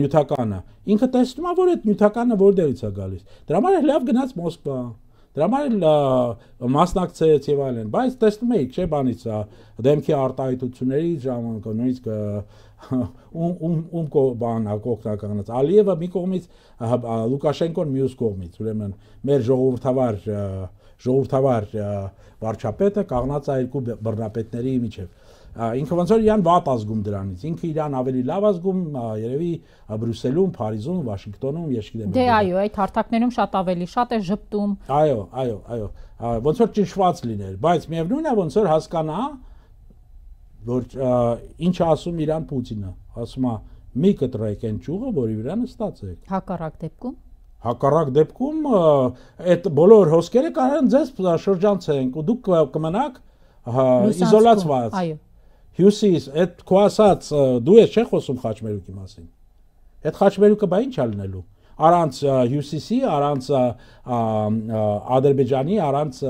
նյութականը ինքը տեսնում է որ այդ նյութականը որտեղից է գալիս դրա համար էլ լավ գնաց Մոսկվա դրա համար մասնակցեց եւ այլն բայց տեսնում եք չէ բանից դեմքի արտահայտությունների ժամանակ նույնիսկ ում ում ում կողմն ակոկտականաց Ալիևը մի կողմից Լուկաշենկոն մյուս կողմից ուրեմն մեր ժողովրդավար և, ժողովրդավար վարչապետը կաղնած է երկու բռնապետների միջև ինքը ոնց որ իրան վատ ազգում դրանից ինքը իրան ավելի լավ ազգում երևի բրյուսելում փարիզում վաշինգտոնում ես գիտեմ դե այո այդ հարթակներում շատ ավելի շատ է ճպտում այո այո այո ոնց որ ճնշված լիներ բայց միևնույնն է ոնց որ հասկանա որ ինչ ասում իրան Պուտինը ասում է մի կտրեք այն ճյուղը որի վրա նստած եք հակառակ դեպքում Հակառակ դեպքում այդ բոլոր հոսքերը կարող են ձեզ շրջանցենք ու դուք կմնաք իզոլացված։ Այո։ Հյուսիս, այդ քո ասած դու ես չէ խոսում խաչմերուկի մասին։ Այդ խաչմերուկը բա ի՞նչ ա լինելու առանց հյուսիսի, առանց ադրբեջանի, առանց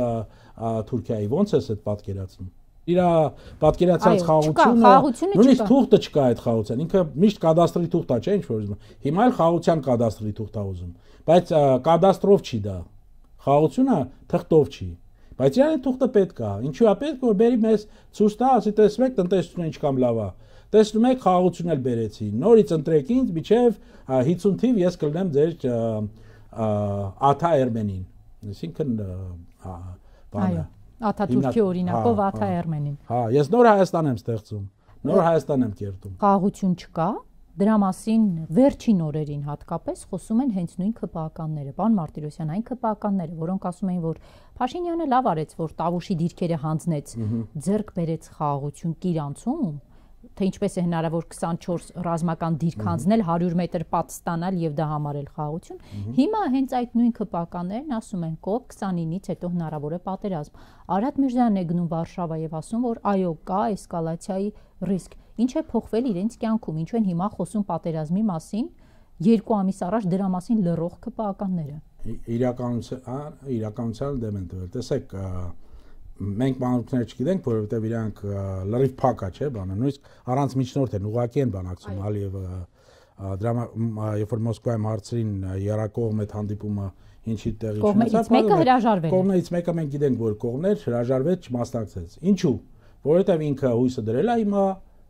Թուրքիայի ո՞նց էս այդ պատկերացնում։ Իր պատկերացած խաղությունը նույնիսկ թուղթը չկա այդ խաղության։ Ինքը միշտ կադաստրի թուղթ է, չէ՞, ինչ որ ուզում։ Հիմա էլ խաղության կադաստրի թուղթ է ուզում։ Բայց կադաստրով չի դա։ Խաղությունը թղթով չի։ Բայց իրան թուղթը պետք է։ Ինչու է պետք, որ բերի մեզ ցույց տա, ասի տեսնեք տնտեսությունը ինչքան լավ է։ Տեսնում եք խաղությունն էլ բերեցի։ Նորից ընտրեք ինձ, միջև 50 թիվ ես կլնեմ ձեր Աթա Էրմենին։ Այսինքն հա, բանը։ Աթաթուրքի օրինակով հա, Աթա հա։ Էրմենին։ Հա, ես նոր Հայաստան եմ ստեղծում։ Նոր Հայաստան եմ կերտում։ Խաղություն չկա։ Դրա մասին վերջին օրերին հատկապես խոսում են հենց նույն քպականները, պարոն Մարտիրոսյան, այն քպականները, որոնք ասում էին, որ Փաշինյանը լավ արեց, որ Տավուշի դիրքերը հանձնեց, ձեռք բերեց խաղաղություն Կիրանցում, թե ինչպես է հնարավոր 24 ռազմական դիրք հանձնել, 100 մետր պատ ստանալ եւ դա համարել խաղաղություն։ Հիմա հենց այդ նույն քպականներն ասում են կոպ 29-ից հետո հնարավոր է պատերազմ։ Արադ Միրզյանն է գնում Վարշավա եւ ասում, որ այո, կա էսկալացիայի ռիսկ Ինչ է փոխվել իրենց կյանքում, ինչու են հիմա խոսում պատերազմի մասին, երկու ամիս առաջ դրա մասին լրող կպականները։ Իրականության, իրականության դեմ են տվել։ Տեսեք, մենք մանրուքներ չգիտենք, որովհետև իրանք լրիվ փակա չէ, բանը նույնիսկ առանց միջնորդ են ուղակի են բանակցում Ալիևը դրա երբ որ Մոսկվայում հարցրին երակողմ այդ հանդիպումը ինչի տեղի չունեցավ։ Կողմերից մեկը հրաժարվել։ Կողմերից մեկը մենք գիտենք որ կողմներ հրաժարվեց, չմասնակցեց։ Ինչու՞։ Որովհետև ինքը հույսը դրել է հիմա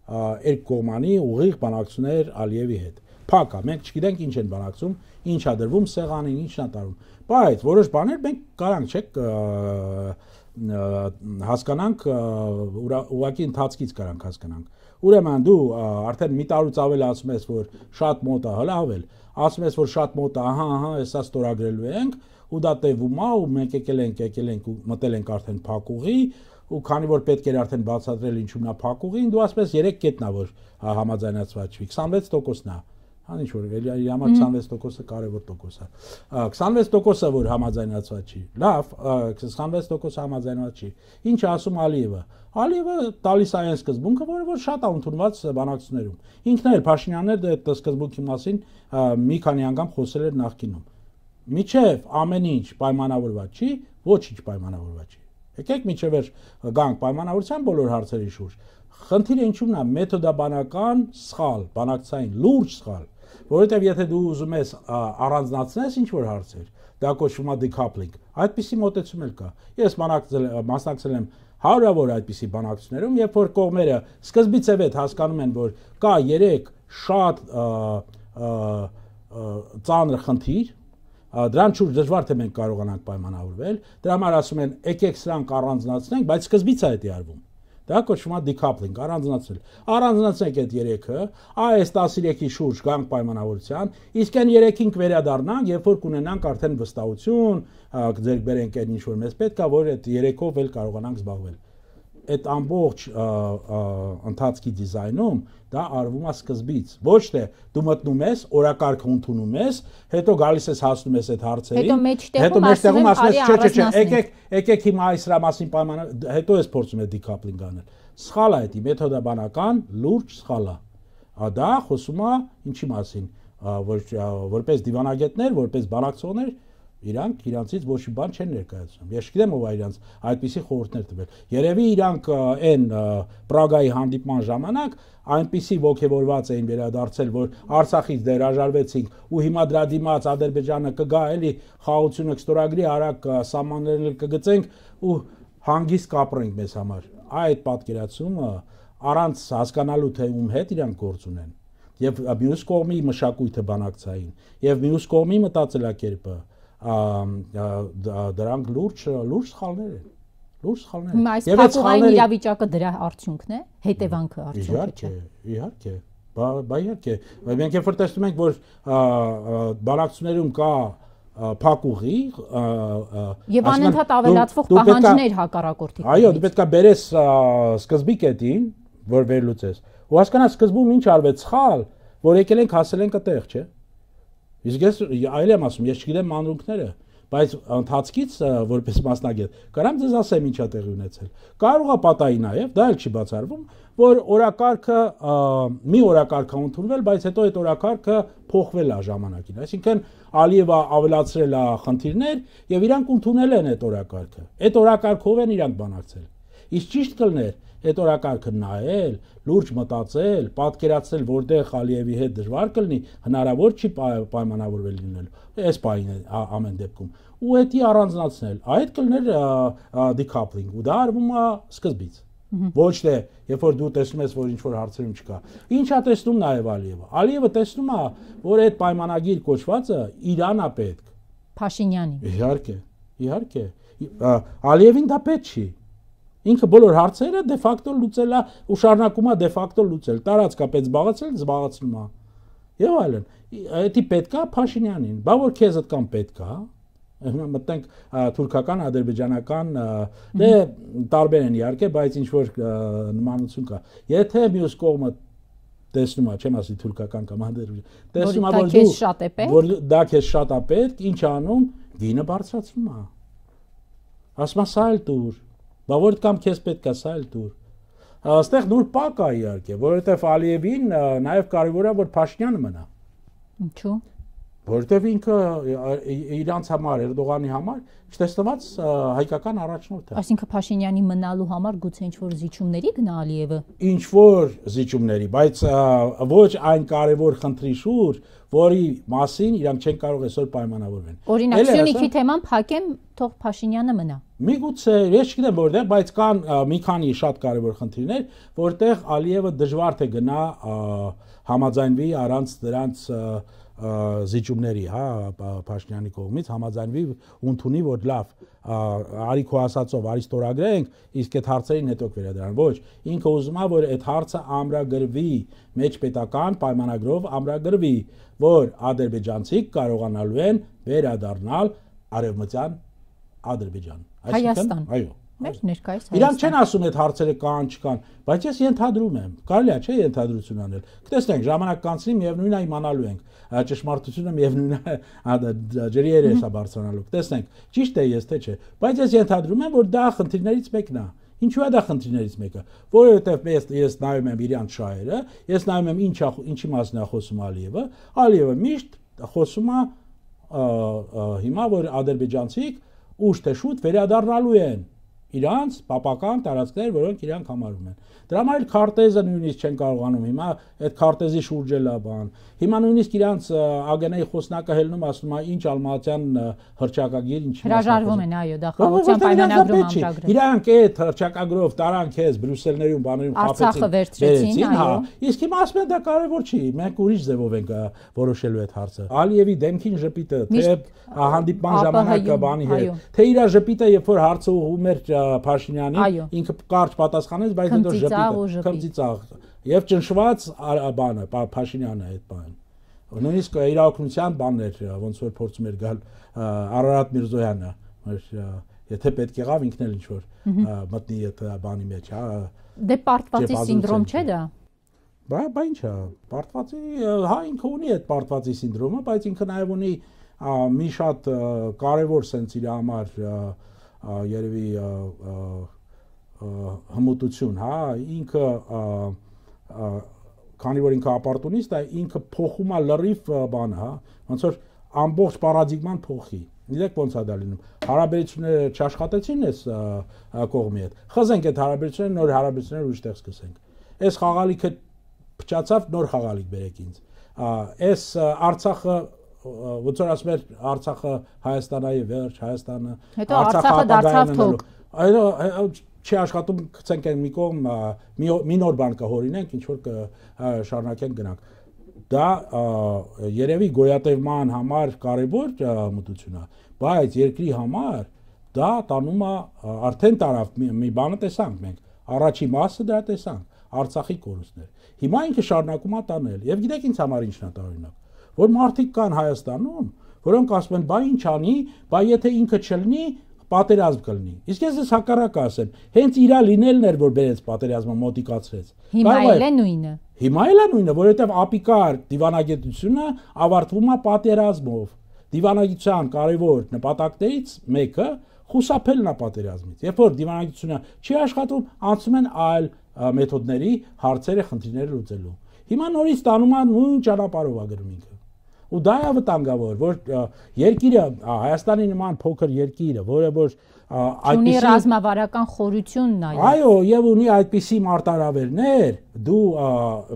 երկկողմանի ուղիղ բանակցություններ Ալիևի հետ։ Փակա, մենք չգիտենք ինչ են բանակցում, ինչ ա դրվում սեղանին, ինչն ա տարվում։ Բայց որոշ բաներ մենք կարանք չեք հասկանանք ուղակի ընթացքից կարանք հասկանանք։ Ուրեմն դու արդեն մի տարուց ավել ասում ես, որ շատ մոտ է հլավել, ասում ես, որ շատ մոտ է, ահա, ահա, հեսա ստորագրելու ենք, ու դա տևում է ու մենք եկել ենք, եկել ենք ու մտել ենք արդեն փակուղի, ու քանի որ պետք էր արդեն բացատրել ինչու նա փակուղին, դու ասում ես 3 կետն է որ համաձայնացված չի, 26%-ն է հան ինչ որ էլի համար 26%-ը կարևոր տոկոս է 26%-ը որ համաձայնացված չի լավ 26%-ը համաձայնված չի ինչ ասում Ալիևը Ալիևը տալիս է այն սկզբունքը որը որ շատ է ընդունված բանակցություններում ինքն էլ Փաշինյանն էլ այդ սկզբունքի մասին մի քանի անգամ խոսել էր նախկինում միչև ամեն ինչ պայմանավորված չի ոչինչ պայմանավորված չի Եկեք միջև էր գանք պայմանավորության բոլոր հարցերի շուրջ։ Խնդիրը ինչու՞մն է, մեթոդաբանական սխալ, բանակցային լուրջ սխալ, որովհետև եթե դու ուզում ես առանձնացնես ինչ որ հարցեր, դա կոչվում է decoupling։ Այդպիսի մոտեցում էլ կա։ Ես մանակցել մասնակցել եմ հարյուրավոր այդպիսի բանակցություններում, երբ որ կողմերը սկզբիցև էլ հասկանում են, որ կա 3 շատ ծանր խնդիր, դրան շուրջ դժվար թե մենք կարողանանք պայմանավորվել դրա համար ասում են եկեք սրանք առանձնացնենք բայց սկզբից է դա արվում դա կոչվում է decoupling առանձնացնել առանձնացնենք այդ երեքը ա այս 13-ի շուրջ գանք պայմանավորության իսկ այն երեքին կվերադառնանք երբ որ կունենանք արդեն վստահություն ձեր կերենք այն ինչ որ մեզ պետքա որ այդ երեքով էլ կարողանանք զբաղվել այդ ամբողջ ընթացքի դիզայնում դա արվում է սկզբից։ Ոչ թե դու մտնում ես, օրակարգ ընդունում ես, հետո գալիս ես հասնում ես այդ հարցերին, հետո մեջտեղում ասում ես, չէ, չէ, չէ, եկեք, եկեք հիմա այս հրա մասին պայմանը, հետո ես փորձում եմ դիկապլինգ անել։ Սխալ է դա, մեթոդաբանական լուրջ սխալ է։ Ա դա խոսում է ինչի մասին, որ որպես դիվանագետներ, որպես բանակցողներ Իրանք իրանցից ոչ մի բան չեն ներկայացնում։ Ես չգիտեմ ով է իրանց այդպիսի խորհուրդներ տվել։ Երևի իրանք այն Պրագայի հանդիպման ժամանակ այնպիսի ողջևորված էին վերադարձել, որ Արցախից դերաժարվեցինք ու հիմա դրա դիմաց Ադրբեջանը կգա էլի խաղությունը կստորագրի, արագ սահմաններն կգծենք ու հանգիստ կապրենք մեզ համար։ Այդ պատկերացումը առանց հասկանալու թե ում հետ իրանք գործ ունեն եւ մյուս կողմի մշակույթը բանակցային եւ մյուս կողմի մտածելակերպը դրանք լուրջ լուրջ սխալներ են լուրջ սխալներ են եւ այդ սխալների իրավիճակը դրա արդյունքն է հետևանքը արդյունքը չէ իհարկե բա բա իհարկե մենք երբ որ տեսնում ենք որ բանակցություններում կա փակուղի եւ անընդհատ ավելացվող պահանջներ հակառակորդի այո դու պետքա բերես սկզբի կետին որ վերլուծես ու հասկանաս սկզբում ինչ արվեց սխալ որ եկել ենք հասել ենք այդտեղ չէ Իսկ ես այլ եմ ասում, ես չգիտեմ մանրուքները, բայց ընթացքից որպես մասնագետ կարամ ձեզ ասեմ ինչա տեղի ունեցել։ Կարող է պատահի նաև, դա էլ չի բացառվում, որ օրակարգը մի օրակարգա ընդունվել, բայց հետո այդ օրակարգը փոխվել է ժամանակին։ Այսինքն Ալիևը ավելացրել է խնդիրներ եւ իրանք ընդունել են այդ օրակարգը։ Այդ օրակարգով են իրանք բանակցել։ Իսկ ճիշտ կլներ, հետորակարգը նայել, լուրջ մտածել, պատկերացնել, որտեղ Ալիևի հետ դժվար կլինի, հնարավոր չի պայմանավորվել լինել։ Այս բանը ամեն դեպքում ու էդի առանձնացնել։ Այդ կլներ decoupling ու դա արվում է սկզբից։ Ոչ թե երբ որ դու տեսնում ես, որ ինչ որ հարցերում չկա։ Ինչա տեսնում նաև Ալիևը։ Ալիևը տեսնում է, որ այդ պայմանագիր կոչվածը Իրան է պետք։ Փաշինյանին։ Իհարկե, իհարկե։ Ալիևին դա պետք չի։ Ինքը բոլոր հարցերը դե ֆակտո լուծել է ու շարունակում է դե ֆակտո լուծել։ Տարածքապես զբաղացել, զբաղացնում է։ Եվ այլն։ Դա պետքա Փաշինյանին։ Բա որ քեզ այդ կամ պետքա, հիմա մտենք թուրքական, ադրբեջանական, դե տարբեր են իհարկե, բայց ինչ որ նմանություն կա։ Եթե մյուս կողմը տեսնում է, չեմ ասի թուրքական կամ ադրբեջան, տեսնում է որ դու որ դա քեզ շատ է պետք, ինչ անում, գինը բարձրացնում է։ Ասում է սա էլ դուր Բա որդ կամ քեզ պետք է սա էլ դուր։ Այստեղ նոր պակա իհարկե, որովհետև Ալիևին նաև կարևոր է որ Փաշինյանը մնա։ Ինչու՞ որովհետև ինքը իրանց համար Էրդողանի համար չտեսնված հայկական առաջնորդ է։ Այսինքն Փաշինյանի մնալու համար գուցե ինչ որ զիջումների գնա Ալիևը։ Ինչ որ զիջումների, բայց ոչ այն կարևոր խնդրի շուրջ, որի մասին իրանք չեն կարող այսօր պայմանավորվեն։ Օրինակ, Սյունիքի թեման փակեմ, թող Փաշինյանը մնա։ Միգուցե, ես չգիտեմ որտեղ, բայց կան մի քանի շատ կարևոր խնդիրներ, որտեղ Ալիևը դժվար թե գնա համաձայնվի առանց դրանց զիջումների, հա, Փաշինյանի կողմից համաձայնվի ու ընդունի, որ լավ արի քո ասածով արի ստորագրենք, իսկ այդ հարցերին հետո կվերադառնան։ Ոչ, ինքը ուզում է, որ այդ հարցը ամրագրվի մեջպետական պայմանագրով ամրագրվի, որ ադրբեջանցիք կարողանալու են վերադառնալ արևմտյան Ադրբեջան։ Այսինքն, այո Մեր ներկայիս Հայաստան։ Իրանք չեն ասում այդ հարցերը կան չկան, բայց ես ենթադրում եմ, կարելի է չէ ենթադրություն անել։ Կտեսնենք ժամանակ կանցնի, միևնույնն է իմանալու ենք ճշմարտությունը միևնույնն է ջրի երես է բարձրանալու։ Կտեսնենք, ճիշտ է ես թե չէ, բայց ես ենթադրում եմ, որ դա խնդիրներից մեկն է։ Ինչու է դա խնդիրներից մեկը, որովհետև ես ես նայում եմ Իրան շահերը, ես նայում եմ ինչա ինչի մասն է խոսում Ալիևը, Ալիևը միշտ խոսում է հիմա որ ադրբեջանցիք ուշ թե շուտ վերադառնալու են իրանց պապական տարածքներ, որոնք իրանք համարում են։ Դրա համար էլ քարտեզը նույնիսկ չեն կարողանում հիմա այդ քարտեզի շուրջ էլա բան։ Հիմա նույնիսկ իրանց ԱԳՆ-ի խոսնակը հելնում ասում է ինչ Ալմատյան հրճակագիր ինչ հրաժարվում են այո դա խաղաղության պայմանագրում ամրագրել։ Իրանք այդ հրճակագրով տարան քեզ Բրյուսելներում բաներում խափեցին։ Հա, իսկ հիմա ասում են դա կարևոր չի, մենք ուրիշ ձևով ենք որոշելու այդ հարցը։ Ալիևի դեմքին ժպիտը, թե հանդիպման ժամանակ բանի հետ, թե իր ժպիտը երբ որ հարցը ուղում էր Փաշինյանին, ինքը կարճ պատասխանեց, բայց հետո ժպիտը, քմծիծաղ եւ ճնշված բանը Փաշինյանը այդ բանը նույնիսկ իրականության բաններ ոնց որ փորձում էր գալ Արարատ Միրզոյանը եթե պետք եղավ ինքն էլ ինչ որ մտնի այդ բանի մեջ հա դե պարտվածի սինդրոմ չէ դա Բա բա ի՞նչ է։ Պարտվածի հա ինքը ունի այդ պարտվածի սինդրոմը, բայց ինքը նաև ունի մի շատ կարևոր sense իր համար երևի հմուտություն, հա, ինքը և, քանի որ ինքը ապարտունիստ է, ինքը փոխում է լրիվ բան, հա, ոնց որ ամբողջ պարադիգման փոխի։ Գիտեք ոնց է դա լինում։ Հարաբերությունները չաշխատեցին այս կողմի հետ։ Խզենք այդ հարաբերությունները, նոր հարաբերություններ ուժտեղ սկսենք։ Այս խաղալիքը փչացավ, նոր խաղալիք բերեք ինձ։ Այս Արցախը ոնց որ ասում էր Արցախը Հայաստանայի վերջ, Հայաստանը Արցախը դարձավ թոք։ Այո, չի աշխատում, գցենք այն մի կողմ մի նոր բան կհորինենք, ինչ որ շարունակենք գնանք։ Դա երևի գոյատևման համար կարևոր մտություն է, բայց երկրի համար դա տանում է արդեն տարավ մի բանը տեսանք մենք։ Առաջի մասը դա տեսանք, Արցախի կորուստներ։ Հիմա ինքը շարունակում է տանել։ Եվ գիտեք ինձ համար ինչն է դա օրինակ, որ մարդիկ կան Հայաստանում, որոնք ասում են՝ «Բա ինչ անի, բա եթե ինքը չլինի, պատերազմ կլինի։ Իսկ ես ես հակառակը ասեմ, հենց իրա լինելն էր, որ բերեց պատերազմը մոտիկացրեց։ Հիմա էլ է նույնը։ Հիմա էլ է նույնը, որովհետև ապիկար դիվանագիտությունը ավարտվում է պատերազմով։ Դիվանագիտության կարևոր նպատակներից մեկը խուսափելն է պատերազմից։ Երբ որ դիվանագիտությունը չի աշխատում, անցում են այլ մեթոդների հարցերը, խնդիրները լուծելու։ Հիմա նորից տանում է նույն ճանապարհով ագրում ինքը ու դա է վտանգավոր, որ երկիրը Հայաստանի նման փոքր երկիրը, որը որ այդպիսի ունի ռազմավարական խորություն նաև։ Այո, եւ ունի այդպիսի մարտարավերներ, դու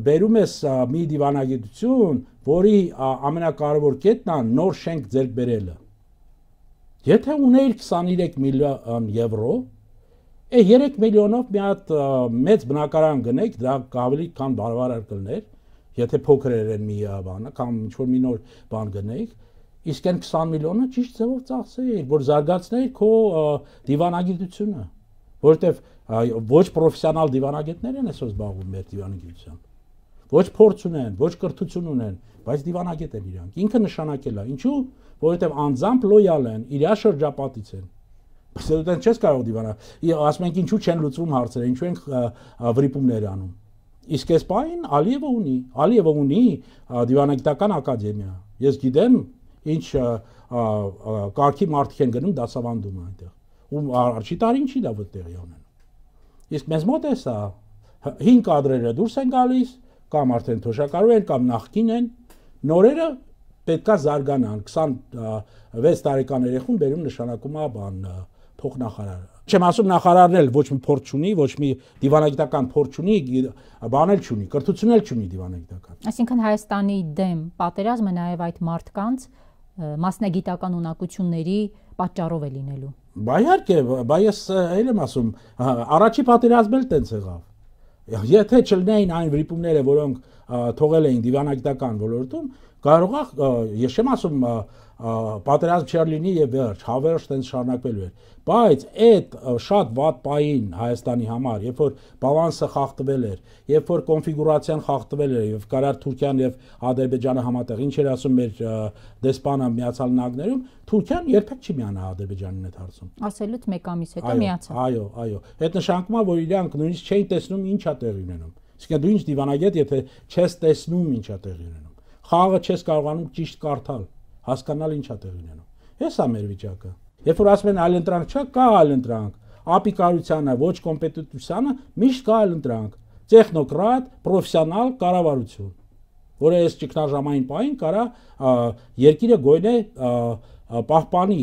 բերում ես մի դիվանագիտություն, որի ամենակարևոր կետն է նոր շենք ձեռք բերելը։ Եթե ունեիր 23 միլիոն եվրո, է 3 միլիոնով մի հատ մեծ բնակարան գնեք, դա ավելի քան բարբարար կլներ, եթե փոքր էր մի բանը կամ ինչ որ մի նոր բան գնեիք, իսկ այն 20 միլիոնը ճիշտ ձևով ծախսեիր, որ զարգացնեիր քո դիվանագիտությունը, որովհետև ոչ պրոֆեսիոնալ դիվանագետներ են այսօր զբաղվում մեր դիվանագիտությամբ։ Ոչ փորձ ունեն, ոչ կրթություն ունեն, բայց դիվանագետ են իրանք։ Ինքը նշանակել է, ինչու՞, որովհետև անձամբ լոյալ են, իրա շրջապատից են։ Բայց դու դեռ չես կարող դիվանա։ Ասում ենք ինչու չեն լուծվում հարցերը, ինչու են վրիպումներ անում Իսկ այս բանին Ալիևը ունի, Ալիևը ունի դիվանագիտական ակադեմիա։ Ես գիտեմ, ինչ կարգի մարդիկ են գնում դասավանդում այնտեղ։ Ու արջի տարին չի դա վտեղի անում։ Իսկ մեզ մոտ է սա հին կադրերը դուրս են գալիս, կամ արդեն թոշակարու են, կամ նախքին են։ Նորերը պետքա զարգանան 26 տարեկան երեխուն բերում նշանակում է բան փոխնախարար Չեմ ասում նախարարն էլ ոչ մի փորձ չունի, ոչ մի դիվանագիտական փորձ չունի, բանել չունի, կրթություն էլ չունի դիվանագիտական։ Այսինքն Հայաստանի դեմ պատերազմը նաև այդ մարդկանց մասնագիտական ունակությունների պատճառով է լինելու։ Բա իհարկե, բա ես այլ եմ ասում, առաջի պատերազմը էլ տենց եղավ։ Եթե չլնեին այն վրիպումները, որոնք թողել էին դիվանագիտական ոլորտում, Կարող է ես չեմ ասում պատերազմ չեր լինի եւ վերջ, հավերժ տենց շարունակվելու էր։ Բայց այդ շատ ված պային Հայաստանի համար, երբ որ բալանսը խախտվել էր, երբ որ կոնֆիգուրացիան խախտվել էր եւ կարար Թուրքիան եւ Ադրբեջանը համատեղ, ինչ էր ասում մեր դեսպանը Միացյալ Նահանգներում, Թուրքիան երբեք չի միանա Ադրբեջանին այդ հարցում։ Ասելուց մեկ ամիս հետո միացավ։ Այո, այո։ Այդ նշանակում է, որ իրանք նույնիսկ չէին տեսնում ինչա տեղի ունենում։ Իսկ դու ինչ դիվանագետ, եթե չես տեսնում ինչա տեղի ունենում խաղը չես կարողանում ճիշտ կարդալ, հասկանալ ինչա տեղի ունենում։ Էս է մեր վիճակը։ Երբ որ ասում են այլընտրանք չա, կա այլընտրանք, ապիկարությանը, ոչ կոմպետիտությանը միշտ կա այլընտրանք։ Տեխնոկրատ, պրոֆեսիոնալ կառավարություն, որը այս ճգնաժամային պահին կարա երկիրը գոյնե պահպանի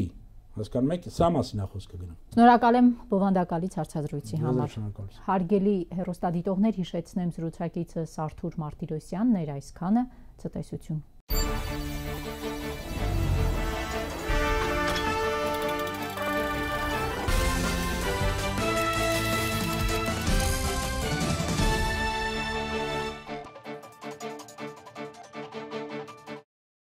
հասկանում եք, սա մասին է խոսքը գնում։ Շնորհակալ եմ բովանդակալից հարցազրույցի համար։ Հարգելի հերոստադիտողներ, հիշեցնեմ զրուցակիցս Արթուր Մարտիրոսյանն էր այսքանը ցտեսություն